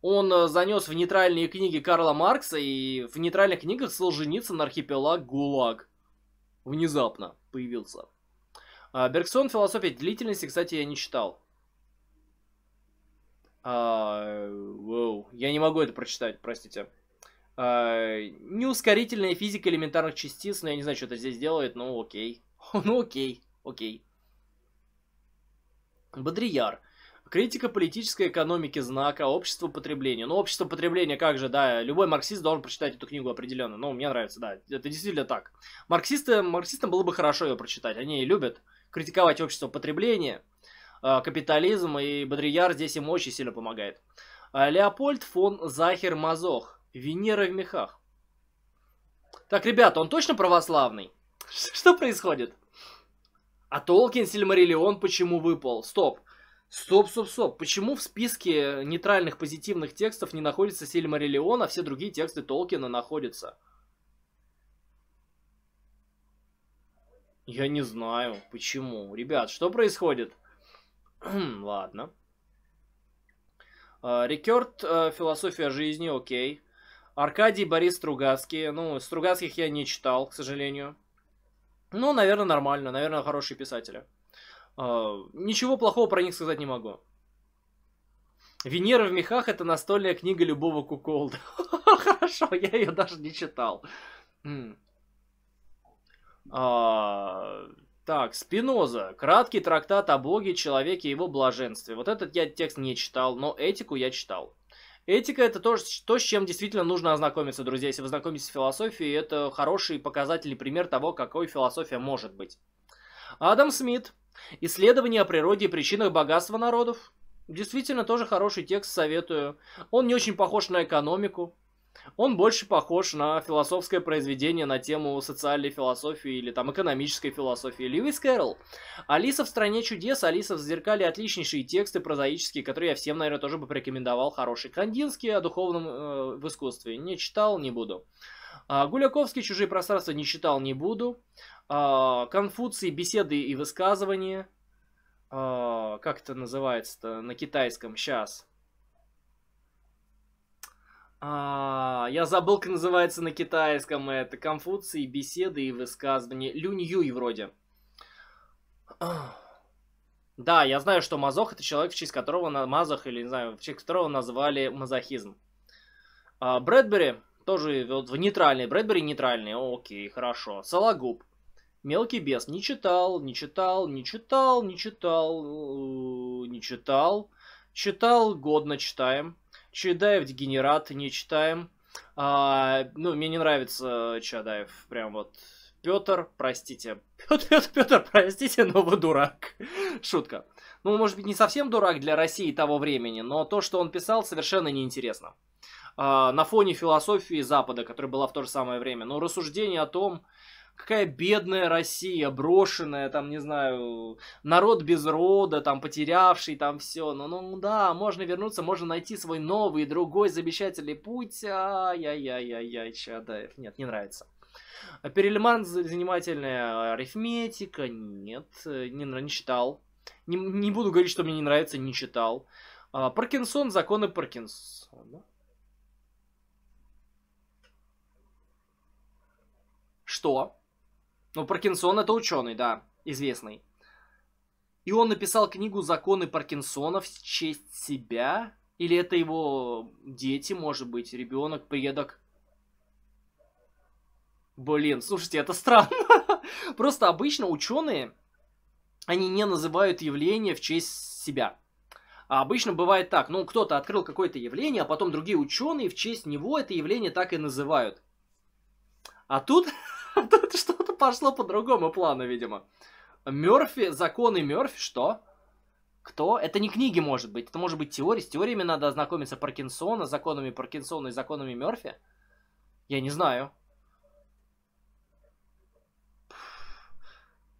Он э, занес в нейтральные книги Карла Маркса и в нейтральных книгах Солженицын архипелаг ГУЛАГ. Внезапно появился. А, Бергсон «Философия длительности», кстати, я не читал. А, воу, я не могу это прочитать, простите. А, неускорительная физика элементарных частиц, но ну, я не знаю, что это здесь делает, но окей. Ну окей, окей. Бодрияр. Критика политической экономики знака, общество потребления. Ну, общество потребления, как же, да, любой марксист должен прочитать эту книгу определенно. Ну, мне нравится, да, это действительно так. Марксисты, марксистам было бы хорошо ее прочитать, они любят критиковать общество потребления, а, капитализм, и Бодрияр здесь им очень сильно помогает. А, Леопольд фон Захер Мазох. Венера в мехах. Так, ребята, он точно православный? Что происходит? А Толкин Сильмариллион почему выпал? Стоп. Стоп, стоп, стоп. Почему в списке нейтральных позитивных текстов не находится Сильмариллион, а все другие тексты Толкина находятся? Я не знаю, почему. Ребят, что происходит? Ладно. Э, Рекорд э, «Философия жизни», окей. Аркадий Борис Стругацкий. Ну, Стругацких я не читал, к сожалению. Ну, наверное, нормально, наверное, хорошие писатели. А, ничего плохого про них сказать не могу. «Венера в мехах» — это настольная книга любого куколда. Хорошо, я ее даже не читал. А, так, Спиноза. Краткий трактат о Боге, человеке и его блаженстве. Вот этот я текст не читал, но этику я читал. Этика это то, то, с чем действительно нужно ознакомиться, друзья. Если вы знакомитесь с философией, это хороший показатель и пример того, какой философия может быть. Адам Смит. Исследование о природе и причинах богатства народов. Действительно, тоже хороший текст, советую. Он не очень похож на экономику, он больше похож на философское произведение на тему социальной философии или там экономической философии. Льюис Кэрролл. «Алиса в стране чудес», «Алиса в зеркале» — отличнейшие тексты прозаические, которые я всем, наверное, тоже бы порекомендовал. Хороший Кандинский о духовном э, в искусстве. Не читал, не буду. А, Гуляковский «Чужие пространства» не читал, не буду. А, Конфуций «Беседы и высказывания». А, как это называется-то на китайском? Сейчас. А, я забыл, как называется на китайском это. Конфуции, беседы и высказывания. Люнь Юй вроде. Да, я знаю, что мазох это человек, в честь которого на мазох или не знаю, в честь которого назвали мазохизм. А, Брэдбери тоже вот в нейтральный. Брэдбери нейтральный. Окей, хорошо. Сологуб. Мелкий бес. Не читал, не читал, не читал, не читал, э, не читал. Читал, годно читаем. Чадаев дегенерат, не читаем. А, ну, мне не нравится Чадаев, прям вот. Петр, простите. Петр, Петр, Петр, простите, но вы дурак. Шутка. Ну, может быть, не совсем дурак для России того времени, но то, что он писал, совершенно неинтересно. А, на фоне философии Запада, которая была в то же самое время. Но ну, рассуждение о том, какая бедная Россия, брошенная, там, не знаю, народ без рода, там, потерявший там все. Ну, ну да, можно вернуться, можно найти свой новый, другой замечательный путь. Ай-яй-яй-яй-яй, Чадаев. Нет, не нравится. А Перельман занимательная а, арифметика. Нет, не, не читал. Не, не буду говорить, что мне не нравится, не читал. А, Паркинсон, законы Паркинсона. Что? Ну, Паркинсон это ученый, да, известный. И он написал книгу «Законы Паркинсона» в честь себя? Или это его дети, может быть, ребенок, предок? Блин, слушайте, это странно. Просто обычно ученые, они не называют явление в честь себя. А обычно бывает так, ну, кто-то открыл какое-то явление, а потом другие ученые в честь него это явление так и называют. А тут А тут что-то пошло по другому плану, видимо. Мерфи, законы Мерфи, что? Кто? Это не книги, может быть. Это может быть теория. С теориями надо ознакомиться Паркинсона, законами Паркинсона и законами Мерфи. Я не знаю.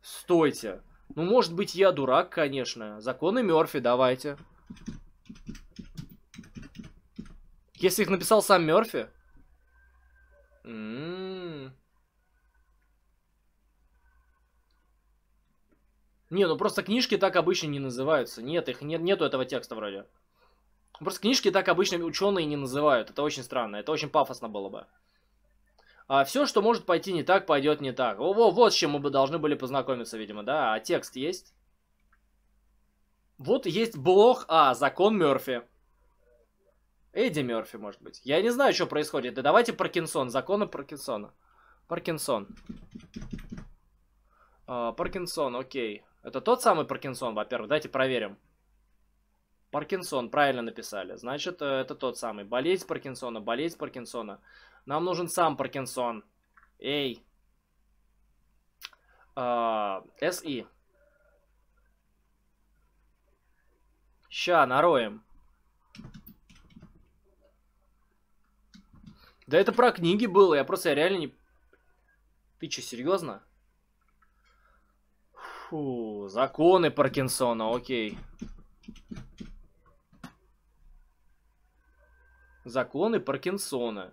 Стойте. Ну, может быть, я дурак, конечно. Законы Мерфи, давайте. Если их написал сам Мерфи. М-м-м. Не, ну просто книжки так обычно не называются. Нет, их нет, нету этого текста вроде. Просто книжки так обычно ученые не называют. Это очень странно, это очень пафосно было бы. А все, что может пойти не так, пойдет не так. О, во, вот с чем мы бы должны были познакомиться, видимо, да? А текст есть? Вот есть блог А, закон Мерфи. Эдди Мерфи, может быть. Я не знаю, что происходит. Да давайте Паркинсон, законы Паркинсона. Паркинсон. А, Паркинсон, окей. Это тот самый Паркинсон, во-первых, давайте проверим. Паркинсон, правильно написали. Значит, э, это тот самый. Болезнь Паркинсона, болезнь Паркинсона. Нам нужен сам Паркинсон. Эй. А, СИ. Ща, нароем. Да это про книги было, я просто я реально не... Ты че, серьезно? Фу, законы Паркинсона, окей. Законы Паркинсона.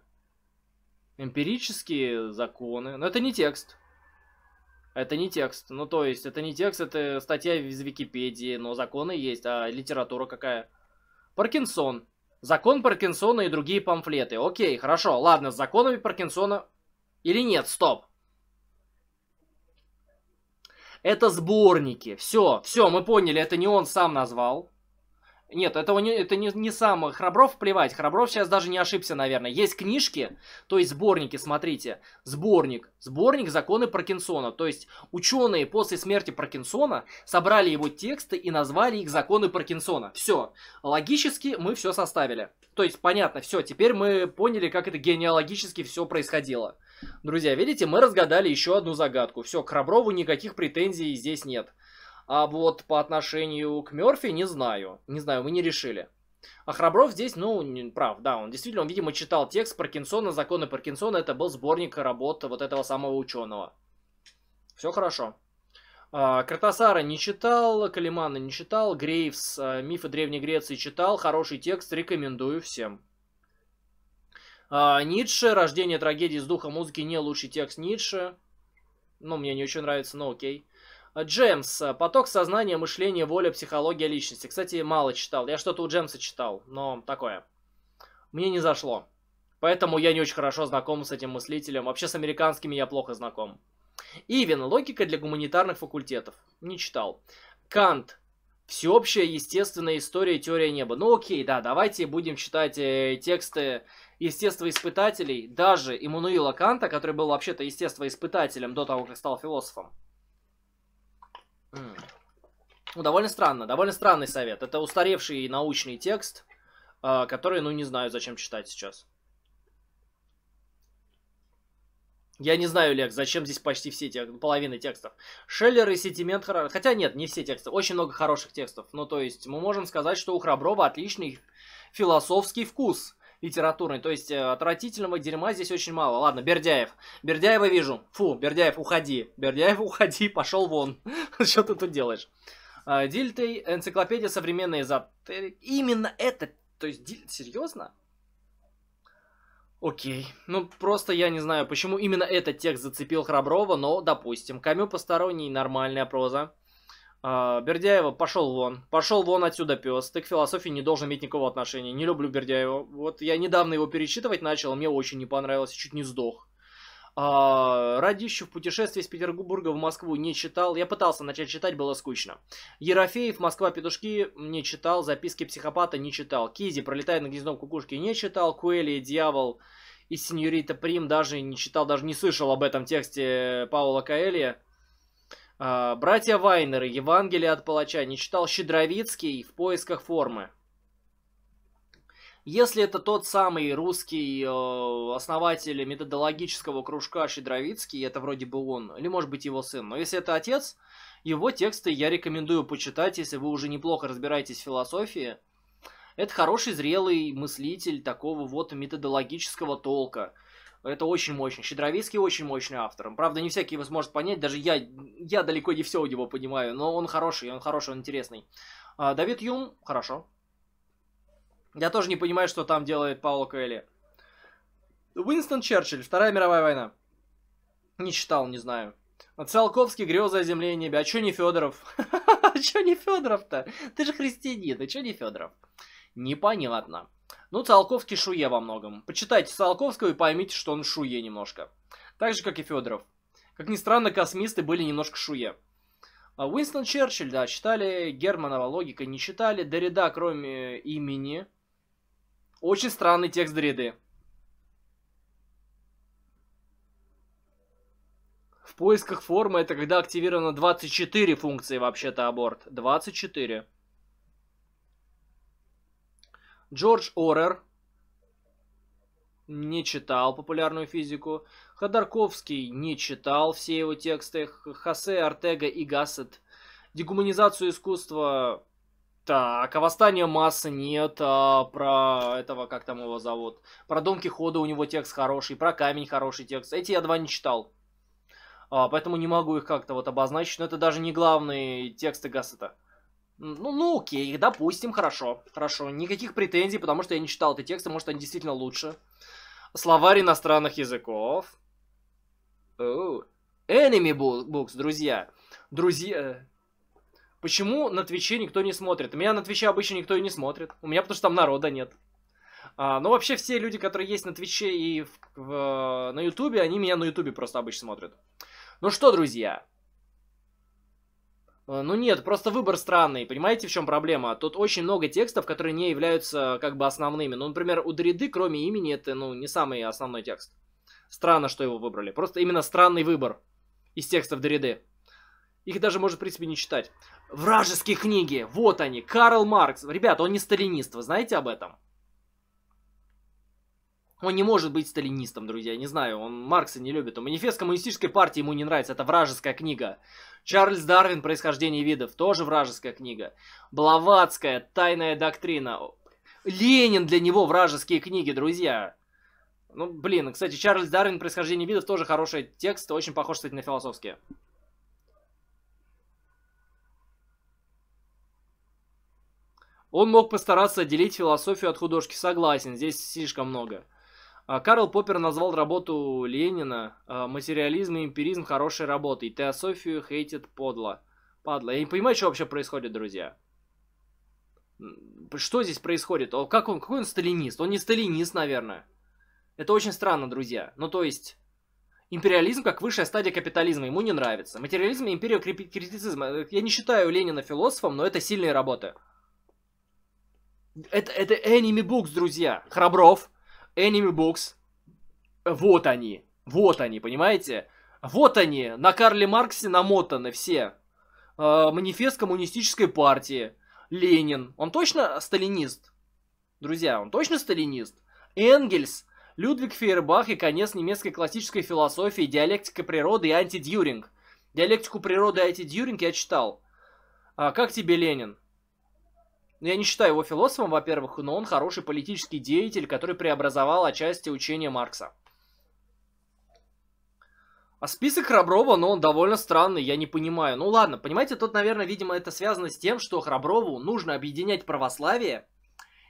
Эмпирические законы. Но это не текст. Это не текст. Ну, то есть, это не текст, это статья из Википедии, но законы есть. А литература какая? Паркинсон. Закон Паркинсона и другие памфлеты. Окей, хорошо. Ладно, с законами Паркинсона... Или нет, стоп. Это сборники. Все, все, мы поняли, это не он сам назвал. Нет, этого не, это не, не сам Храбров плевать. Храбров сейчас даже не ошибся, наверное. Есть книжки, то есть сборники, смотрите. Сборник. Сборник законы Паркинсона. То есть ученые после смерти Паркинсона собрали его тексты и назвали их законы Паркинсона. Все. Логически мы все составили. То есть понятно, все. Теперь мы поняли, как это генеалогически все происходило. Друзья, видите, мы разгадали еще одну загадку. Все, к Храброву никаких претензий здесь нет. А вот по отношению к Мерфи не знаю. Не знаю, мы не решили. А Храбров здесь, ну, не прав, да, он действительно, он, видимо, читал текст Паркинсона, законы Паркинсона, это был сборник работ вот этого самого ученого. Все хорошо. А, Картасара не читал, Калимана не читал, Грейвс, э, мифы Древней Греции читал, хороший текст, рекомендую всем. А, Ницше, «Рождение трагедии с духом музыки» не лучший текст Ницше. Ну, мне не очень нравится, но окей. А, Джемс. А, Поток сознания, мышления, воля, психология личности. Кстати, мало читал. Я что-то у Джемса читал, но такое. Мне не зашло. Поэтому я не очень хорошо знаком с этим мыслителем. Вообще с американскими я плохо знаком. Ивен. Логика для гуманитарных факультетов. Не читал. Кант. Всеобщая естественная история теория неба. Ну окей, да, давайте будем читать э, тексты естествоиспытателей, даже Иммануила Канта, который был вообще-то естествоиспытателем до того, как стал философом. Ну, довольно странно, довольно странный совет. Это устаревший научный текст, а, который, ну, не знаю, зачем читать сейчас. Я не знаю, Лекс, зачем здесь почти все тек... половины текстов. Шеллер и Сетимент Храбров. Хотя нет, не все тексты. Очень много хороших текстов. Ну, то есть, мы можем сказать, что у Храброва отличный философский вкус литературный, То есть э, отвратительного дерьма здесь очень мало. Ладно, Бердяев. Бердяева вижу. Фу, Бердяев, уходи. Бердяев, уходи, пошел вон. Что ты тут делаешь? А, Дильтей, энциклопедия современной эзотерики. Именно это. То есть, диль... серьезно? Окей. Ну, просто я не знаю, почему именно этот текст зацепил Храброва, но, допустим, Камю посторонний, нормальная проза. А, Бердяева пошел вон. Пошел вон отсюда, пес. Ты к философии не должен иметь никакого отношения. Не люблю Бердяева. Вот я недавно его перечитывать начал, мне очень не понравилось, чуть не сдох. А, Радищев путешествие из Петербурга в Москву не читал. Я пытался начать читать, было скучно. Ерофеев «Москва петушки» не читал. Записки психопата не читал. Кизи «Пролетая на гнездом кукушки» не читал. Куэли «Дьявол» и Синьорита Прим даже не читал, даже не слышал об этом тексте Паула Каэлия. А, братья Вайнеры, Евангелие от палача, не читал Щедровицкий в поисках формы. Если это тот самый русский э, основатель методологического кружка Щедровицкий, это вроде бы он, или может быть его сын, но если это отец, его тексты я рекомендую почитать, если вы уже неплохо разбираетесь в философии. Это хороший, зрелый мыслитель такого вот методологического толка – это очень мощный. Щедровицкий очень мощный автор. Правда, не всякий его сможет понять, даже я, я далеко не все у него понимаю, но он хороший, он хороший, он интересный. А, Давид Юм, хорошо. Я тоже не понимаю, что там делает Пауло Кэлли. Уинстон Черчилль, Вторая мировая война. Не читал, не знаю. Циолковский, грезы о земле и небе. А чё не Федоров? А чё не Федоров-то? Ты же христианин, а чё не Федоров? Непонятно. Ну, Циолковский шуе во многом. Почитайте Циолковского и поймите, что он шуе немножко. Так же, как и Федоров. Как ни странно, космисты были немножко шуе. А Уинстон Черчилль, да, читали, Германова логика не читали, Дорида, кроме имени. Очень странный текст Дориды. В поисках формы это когда активировано 24 функции вообще-то аборт. 24. Джордж Орер. Не читал популярную физику. Ходорковский не читал все его тексты. Хосе Артега и Гассет. Дегуманизацию искусства... Так, а восстание массы нет, а про этого, как там его зовут, про Дон Кихода у него текст хороший, про Камень хороший текст. Эти я два не читал, а, поэтому не могу их как-то вот обозначить, но это даже не главные тексты Гассета. Ну, ну окей, допустим, хорошо, хорошо. Никаких претензий, потому что я не читал эти тексты, может, они действительно лучше. Словарь иностранных языков. Oh. Enemy Books, друзья. Друзья... Э, почему на Твиче никто не смотрит? У Меня на Твиче обычно никто и не смотрит. У меня потому что там народа нет. А, ну, вообще, все люди, которые есть на Твиче и в, в, на Ютубе, они меня на Ютубе просто обычно смотрят. Ну что, друзья, Э, ну нет, просто выбор странный, понимаете, в чем проблема? Тут очень много текстов, которые не являются как бы основными. Ну, например, у Дриды, кроме имени, это, ну, не самый основной текст. Странно, что его выбрали. Просто именно странный выбор из текстов Дриды. Их даже можно, в принципе, не читать. Вражеские книги, вот они, Карл Маркс. Ребята, он не сталинист, вы знаете об этом? Он не может быть сталинистом, друзья, не знаю, он Маркса не любит. манифест коммунистической партии ему не нравится, это вражеская книга. Чарльз Дарвин «Происхождение видов» тоже вражеская книга. Блаватская «Тайная доктрина». Ленин для него вражеские книги, друзья. Ну, блин, кстати, Чарльз Дарвин «Происхождение видов» тоже хороший текст, очень похож, кстати, на философские. Он мог постараться отделить философию от художки, согласен, здесь слишком много. А, Карл Поппер назвал работу Ленина а, «Материализм и эмпиризм хорошей работы» и «Теософию хейтит подло». Падла. Я не понимаю, что вообще происходит, друзья. Что здесь происходит? О, как он, какой он сталинист? Он не сталинист, наверное. Это очень странно, друзья. Ну, то есть... Империализм как высшая стадия капитализма, ему не нравится. Материализм и империокритицизм. Э, я не считаю Ленина философом, но это сильные работы. Это, это Enemy Books, друзья. Храбров, Enemy Box. Вот они. Вот они, понимаете? Вот они, на Карле Марксе намотаны все. Э, манифест коммунистической партии. Ленин. Он точно сталинист? Друзья, он точно сталинист? Энгельс, Людвиг Фейербах и конец немецкой классической философии, диалектика природы и антидьюринг. Диалектику природы и антидьюринг я читал. А как тебе Ленин? Ну, я не считаю его философом, во-первых, но он хороший политический деятель, который преобразовал отчасти учение Маркса. А список Храброва, ну, он довольно странный, я не понимаю. Ну ладно, понимаете, тут, наверное, видимо, это связано с тем, что Храброву нужно объединять православие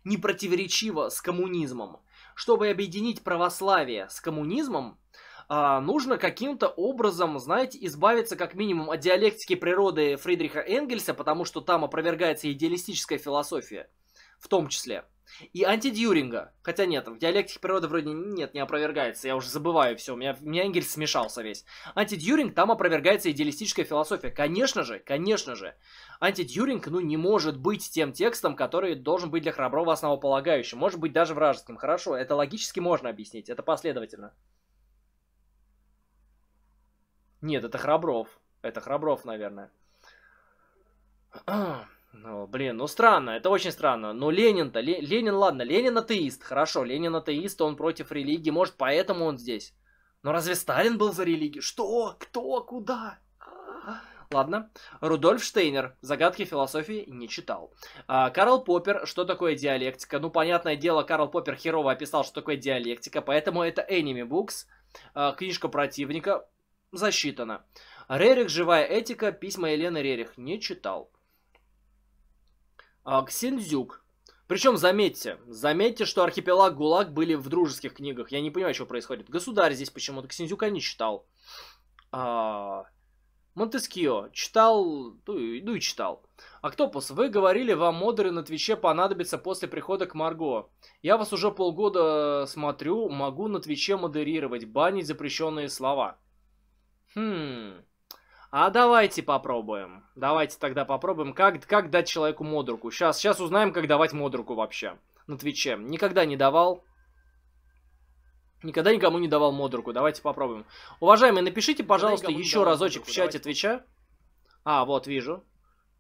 непротиворечиво с коммунизмом. Чтобы объединить православие с коммунизмом, а, нужно каким-то образом, знаете, избавиться как минимум от диалектики природы Фридриха Энгельса, потому что там опровергается идеалистическая философия в том числе. И антидьюринга. Хотя нет, в диалектике природы вроде нет, не опровергается. Я уже забываю все. У меня, у меня Энгельс смешался весь. Антидьюринг, там опровергается идеалистическая философия. Конечно же, конечно же. Антидьюринг, ну, не может быть тем текстом, который должен быть для храброго основополагающим. Может быть, даже вражеским. Хорошо, это логически можно объяснить. Это последовательно. Нет, это Храбров. Это Храбров, наверное. Ну, блин, ну странно, это очень странно. Но Ленин-то, Ленин, ладно, Ленин атеист, хорошо, Ленин атеист, он против религии, может, поэтому он здесь. Но разве Сталин был за религию? Что? Кто? Куда? А? Ладно. Рудольф Штейнер. Загадки философии не читал. А, Карл Поппер. Что такое диалектика? Ну, понятное дело, Карл Поппер херово описал, что такое диалектика, поэтому это Enemy Books. А, книжка противника. Засчитано. Рерих, живая этика, письма Елены Рерих. Не читал. А, Ксиндзюк. Причем, заметьте, заметьте, что архипелаг ГУЛАГ были в дружеских книгах. Я не понимаю, что происходит. Государь здесь почему-то Ксиндзюка не читал. А... Монтескио. Читал, ну и, ну и читал. Октопус, вы говорили, вам модеры на Твиче понадобятся после прихода к Марго. Я вас уже полгода смотрю, могу на Твиче модерировать, банить запрещенные слова. Хм. А давайте попробуем. Давайте тогда попробуем, как, как дать человеку модруку. Сейчас, сейчас узнаем, как давать модруку вообще на Твиче. Никогда не давал. Никогда никому не давал модруку. Давайте попробуем. Уважаемые, напишите, пожалуйста, еще разочек модруку, в чате давайте. Твича. А, вот, вижу.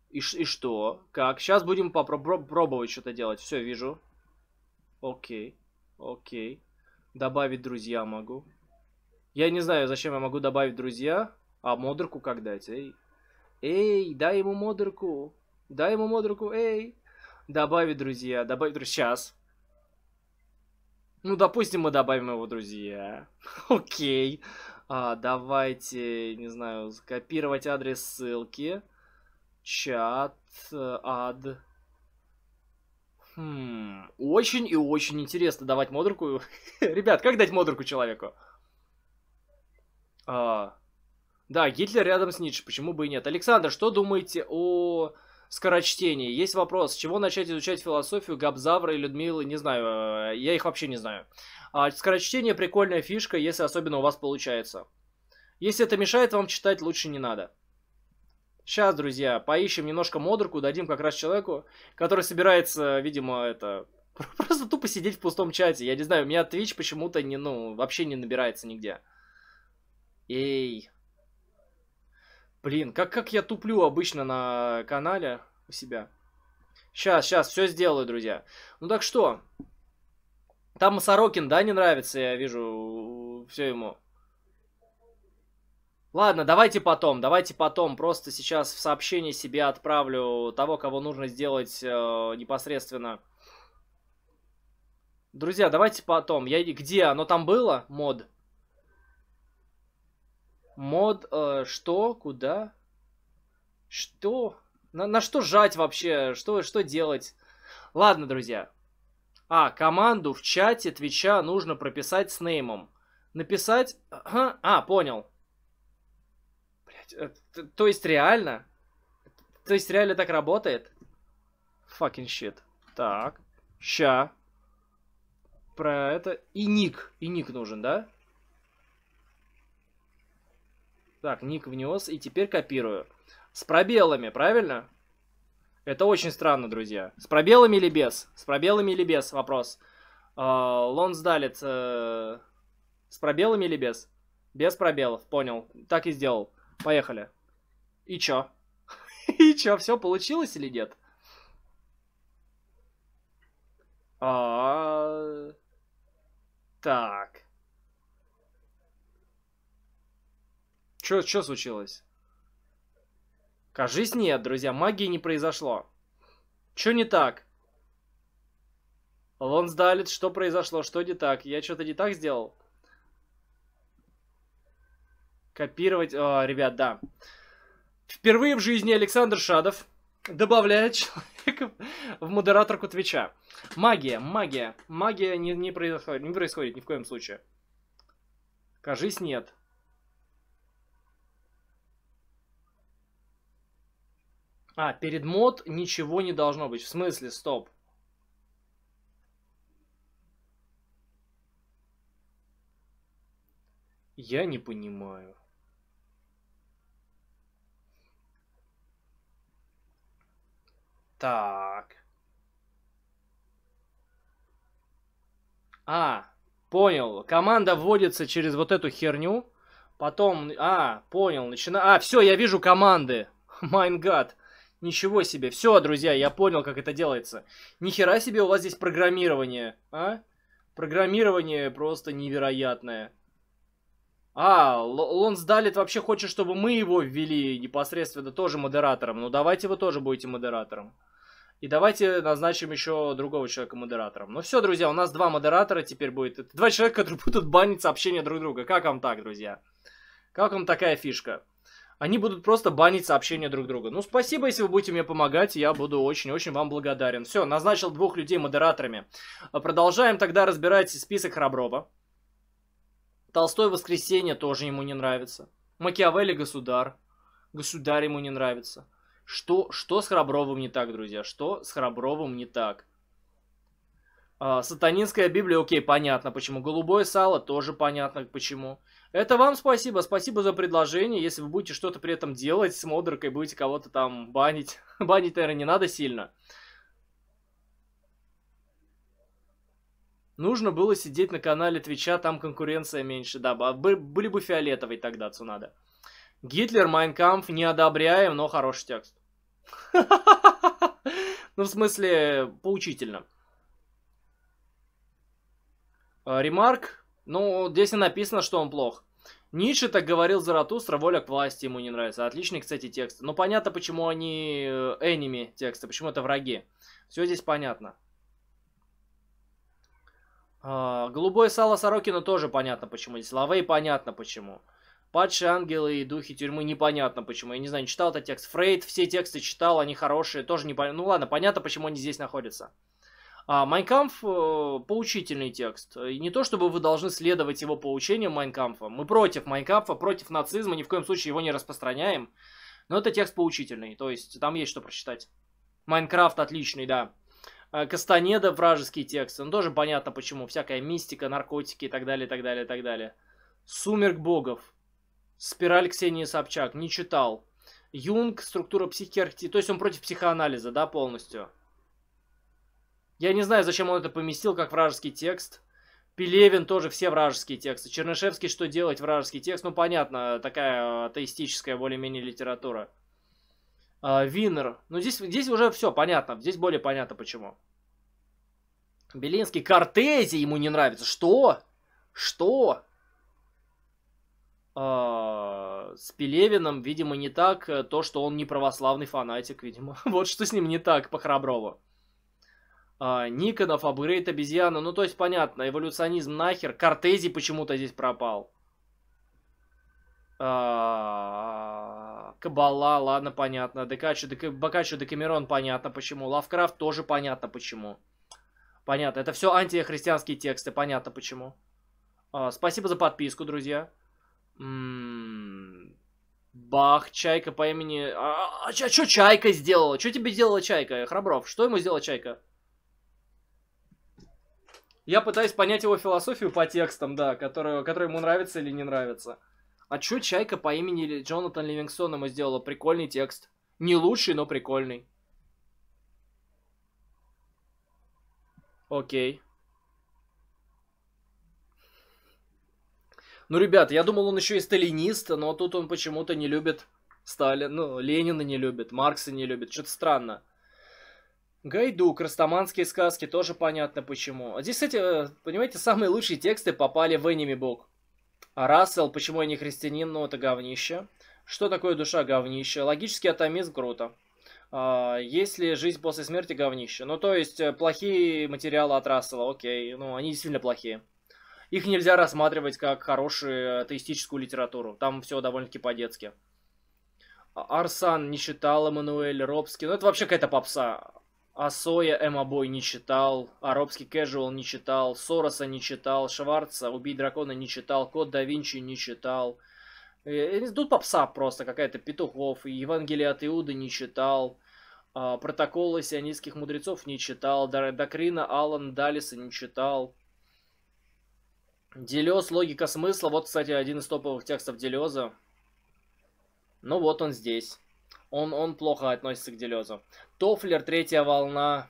И, и что? Как? Сейчас будем попробовать что-то делать. Все, вижу. Окей. Окей. Добавить друзья могу. Я не знаю, зачем я могу добавить друзья, а модерку как дать, эй. Эй, дай ему модерку. Дай ему модерку, эй. Добавить друзья, добавить друзья. Сейчас. Ну, допустим, мы добавим его друзья. Окей. А, давайте, не знаю, скопировать адрес ссылки. Чат, э, ад. Хм, очень и очень интересно давать модерку. Ребят, как дать модерку человеку? А, да, Гитлер рядом с Ницше, почему бы и нет. Александр, что думаете о скорочтении? Есть вопрос, с чего начать изучать философию Габзавра и Людмилы? Не знаю, э, я их вообще не знаю. А, скорочтение прикольная фишка, если особенно у вас получается. Если это мешает вам читать, лучше не надо. Сейчас, друзья, поищем немножко модерку, дадим как раз человеку, который собирается, видимо, это просто тупо сидеть в пустом чате. Я не знаю, у меня Twitch почему-то не, ну, вообще не набирается нигде. Эй. Блин, как, как я туплю обычно на канале у себя. Сейчас, сейчас, все сделаю, друзья. Ну так что? Там Сорокин, да, не нравится, я вижу, все ему. Ладно, давайте потом, давайте потом. Просто сейчас в сообщении себе отправлю того, кого нужно сделать э, непосредственно. Друзья, давайте потом. Я... Где оно там было? Мод. Мод, э, что, куда, что, на, на что жать вообще, что, что делать. Ладно, друзья. А, команду в чате Твича нужно прописать с неймом. Написать... А, понял. Блять, э, то есть реально? То есть реально так работает? Fucking shit. Так, ща. Про это... И ник. И ник нужен, да? Так, ник внес, и теперь копирую. С пробелами, правильно? Это очень странно, друзья. С пробелами или без? С пробелами или без? Вопрос. А, Лонсдалец э, с пробелами или без? Без пробелов, понял. Так и сделал. Поехали. И чё? И чё, все получилось или нет? А... Так. Что, чё случилось? Кажись, нет, друзья, магии не произошло. Что не так? Лонсдалец, что произошло? Что не так? Я что-то не так сделал? Копировать... О, а, ребят, да. Впервые в жизни Александр Шадов добавляет человека в модераторку Твича. Магия, магия, магия не, не, происходит, не происходит ни в коем случае. Кажись, нет. А, перед мод ничего не должно быть. В смысле, стоп. Я не понимаю. Так. А, понял. Команда вводится через вот эту херню. Потом, а, понял, начина... А, все, я вижу команды. Майнгад. Ничего себе. Все, друзья, я понял, как это делается. Нихера себе у вас здесь программирование, а? Программирование просто невероятное. А, Лонсдалит вообще хочет, чтобы мы его ввели непосредственно тоже модератором. Ну давайте вы тоже будете модератором. И давайте назначим еще другого человека модератором. Ну все, друзья, у нас два модератора теперь будет. два человека, которые будут банить сообщения друг друга. Как вам так, друзья? Как вам такая фишка? они будут просто банить сообщения друг друга. Ну, спасибо, если вы будете мне помогать, я буду очень-очень вам благодарен. Все, назначил двух людей модераторами. А продолжаем тогда разбирать список Храброва. Толстой «Воскресенье» тоже ему не нравится. Макиавелли «Государ». «Государь» ему не нравится. Что, что с Храбровым не так, друзья? Что с Храбровым не так? А, сатанинская Библия, окей, понятно почему. Голубое сало, тоже понятно почему. Это вам спасибо, спасибо за предложение. Если вы будете что-то при этом делать с модеркой, будете кого-то там банить. банить, наверное, не надо сильно. Нужно было сидеть на канале Твича, там конкуренция меньше, да, были бы фиолетовые тогда, надо. Гитлер, Майнкамф, не одобряем, но хороший текст. Ну, в смысле, поучительно. Э, ремарк, ну, здесь не написано, что он плох. Ницше так говорил Заратустра, воля к власти ему не нравится. Отличный, кстати, текст. Но ну, понятно, почему они э, эними тексты, почему это враги. Все здесь понятно. А, голубое сало Сорокина тоже понятно, почему. Здесь Лавей понятно, почему. Падшие ангелы и духи тюрьмы непонятно почему. Я не знаю, читал этот текст. Фрейд все тексты читал, они хорошие, тоже непонятно. Ну ладно, понятно, почему они здесь находятся. А, Майнкамф э, поучительный текст. И не то, чтобы вы должны следовать его поучению Майнкамфа. Мы против Майнкамфа, против нацизма, ни в коем случае его не распространяем. Но это текст поучительный, то есть там есть что прочитать. Майнкрафт отличный, да. Э, Кастанеда вражеские тексты. Ну, тоже понятно почему. Всякая мистика, наркотики и так далее, и так далее, и так далее. Сумерк богов. Спираль Ксении Собчак. Не читал. Юнг, структура психиархии. То есть он против психоанализа, да, полностью. Я не знаю, зачем он это поместил, как вражеский текст. Пелевин тоже все вражеские тексты. Чернышевский, что делать, вражеский текст. Ну, понятно, такая атеистическая более-менее литература. А, Винер. Ну, здесь, здесь уже все понятно. Здесь более понятно, почему. Белинский. Кортези ему не нравится. Что? Что? А, с Пелевином, видимо, не так. Э, то, что он не православный фанатик, видимо. вот что с ним не так по Храброву. А, Никонов, апгрейд обезьяна. Ну, то есть, понятно, эволюционизм нахер. Кортези почему-то здесь пропал. А, Кабала, ладно, понятно. Декачо, Дек... Бокачо, Декамерон, понятно почему. Лавкрафт тоже понятно почему. Понятно, это все антихристианские тексты, понятно почему. А, спасибо за подписку, друзья. М-м-м. Бах, чайка по имени... А, а, а, что чайка сделала? Что тебе сделала чайка, Храбров? Что ему сделала чайка? Я пытаюсь понять его философию по текстам, да, которые, которые ему нравятся или не нравятся. А чё Чайка по имени Джонатан Ливингсон ему сделала? Прикольный текст. Не лучший, но прикольный. Окей. Ну, ребят, я думал, он еще и сталинист, но тут он почему-то не любит Сталина, ну, Ленина не любит, Маркса не любит. Что-то странно. Гайдук, Растаманские сказки, тоже понятно почему. Здесь, кстати, э, понимаете, самые лучшие тексты попали в Enemy Book. А Рассел, почему я не христианин, ну это говнище. Что такое душа говнище? Логический атомизм круто. А, есть ли жизнь после смерти говнище? Ну то есть э, плохие материалы от Рассела, окей, ну они действительно плохие. Их нельзя рассматривать как хорошую атеистическую литературу. Там все довольно-таки по-детски. А Арсан не читал Эммануэль Робский. Ну это вообще какая-то попса. А Соя Эмобой не читал, Арабский Casual не читал, Сороса не читал, Шварца Убить Дракона не читал, Код да Винчи не читал. Э, э, тут попса просто какая-то, Петухов, Евангелие от Иуды не читал, а, Протоколы сионистских мудрецов не читал, Докрина Алан Далиса не читал. Делез, логика смысла. Вот, кстати, один из топовых текстов Делеза. Ну вот он здесь. Он, он плохо относится к Делезу. Тофлер, третья волна.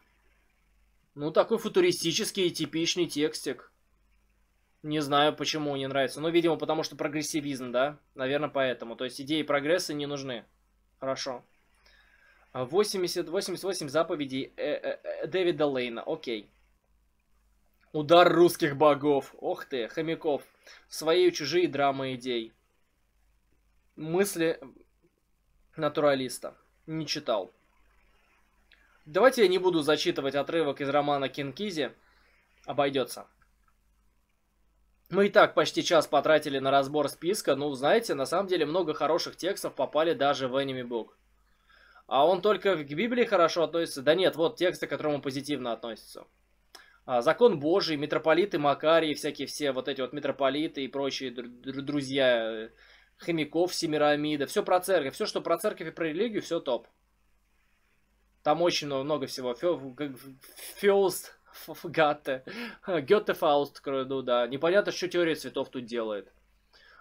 Ну, такой футуристический, типичный текстик. Не знаю, почему не нравится. Ну, видимо, потому что прогрессивизм, да? Наверное, поэтому. То есть идеи прогресса не нужны. Хорошо. 80, а, 88 заповедей э -э -э Дэвида Лейна. Окей. Удар русских богов. Ох ты, хомяков. Свои и чужие драмы идей. Мысли натуралиста. Не читал. Давайте я не буду зачитывать отрывок из романа Кинкизи. Обойдется. Мы и так почти час потратили на разбор списка, ну, знаете, на самом деле много хороших текстов попали даже в Anime Book. А он только к Библии хорошо относится? Да нет, вот тексты, к которому позитивно относятся. А, Закон Божий, митрополиты Макарии, всякие все вот эти вот митрополиты и прочие друзья э, Хомяков, Семирамида, все про церковь, все, что про церковь и про религию, все топ. Там очень много, всего. Фёлст, Гатте, Гёте Фауст, ну да. Непонятно, что теория цветов тут делает.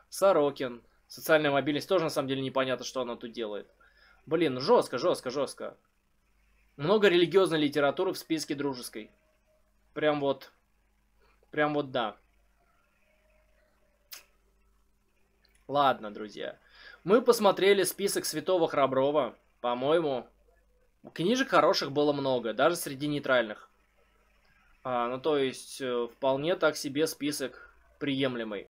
Сорокин. Социальная мобильность тоже, на самом деле, непонятно, что она тут делает. Блин, ну жестко, жестко, жестко. Много религиозной литературы в списке дружеской. Прям вот, прям вот да. Ладно, друзья. Мы посмотрели список святого Храброва. По-моему, книжек хороших было много, даже среди нейтральных. А, ну, то есть, э, вполне так себе список приемлемый.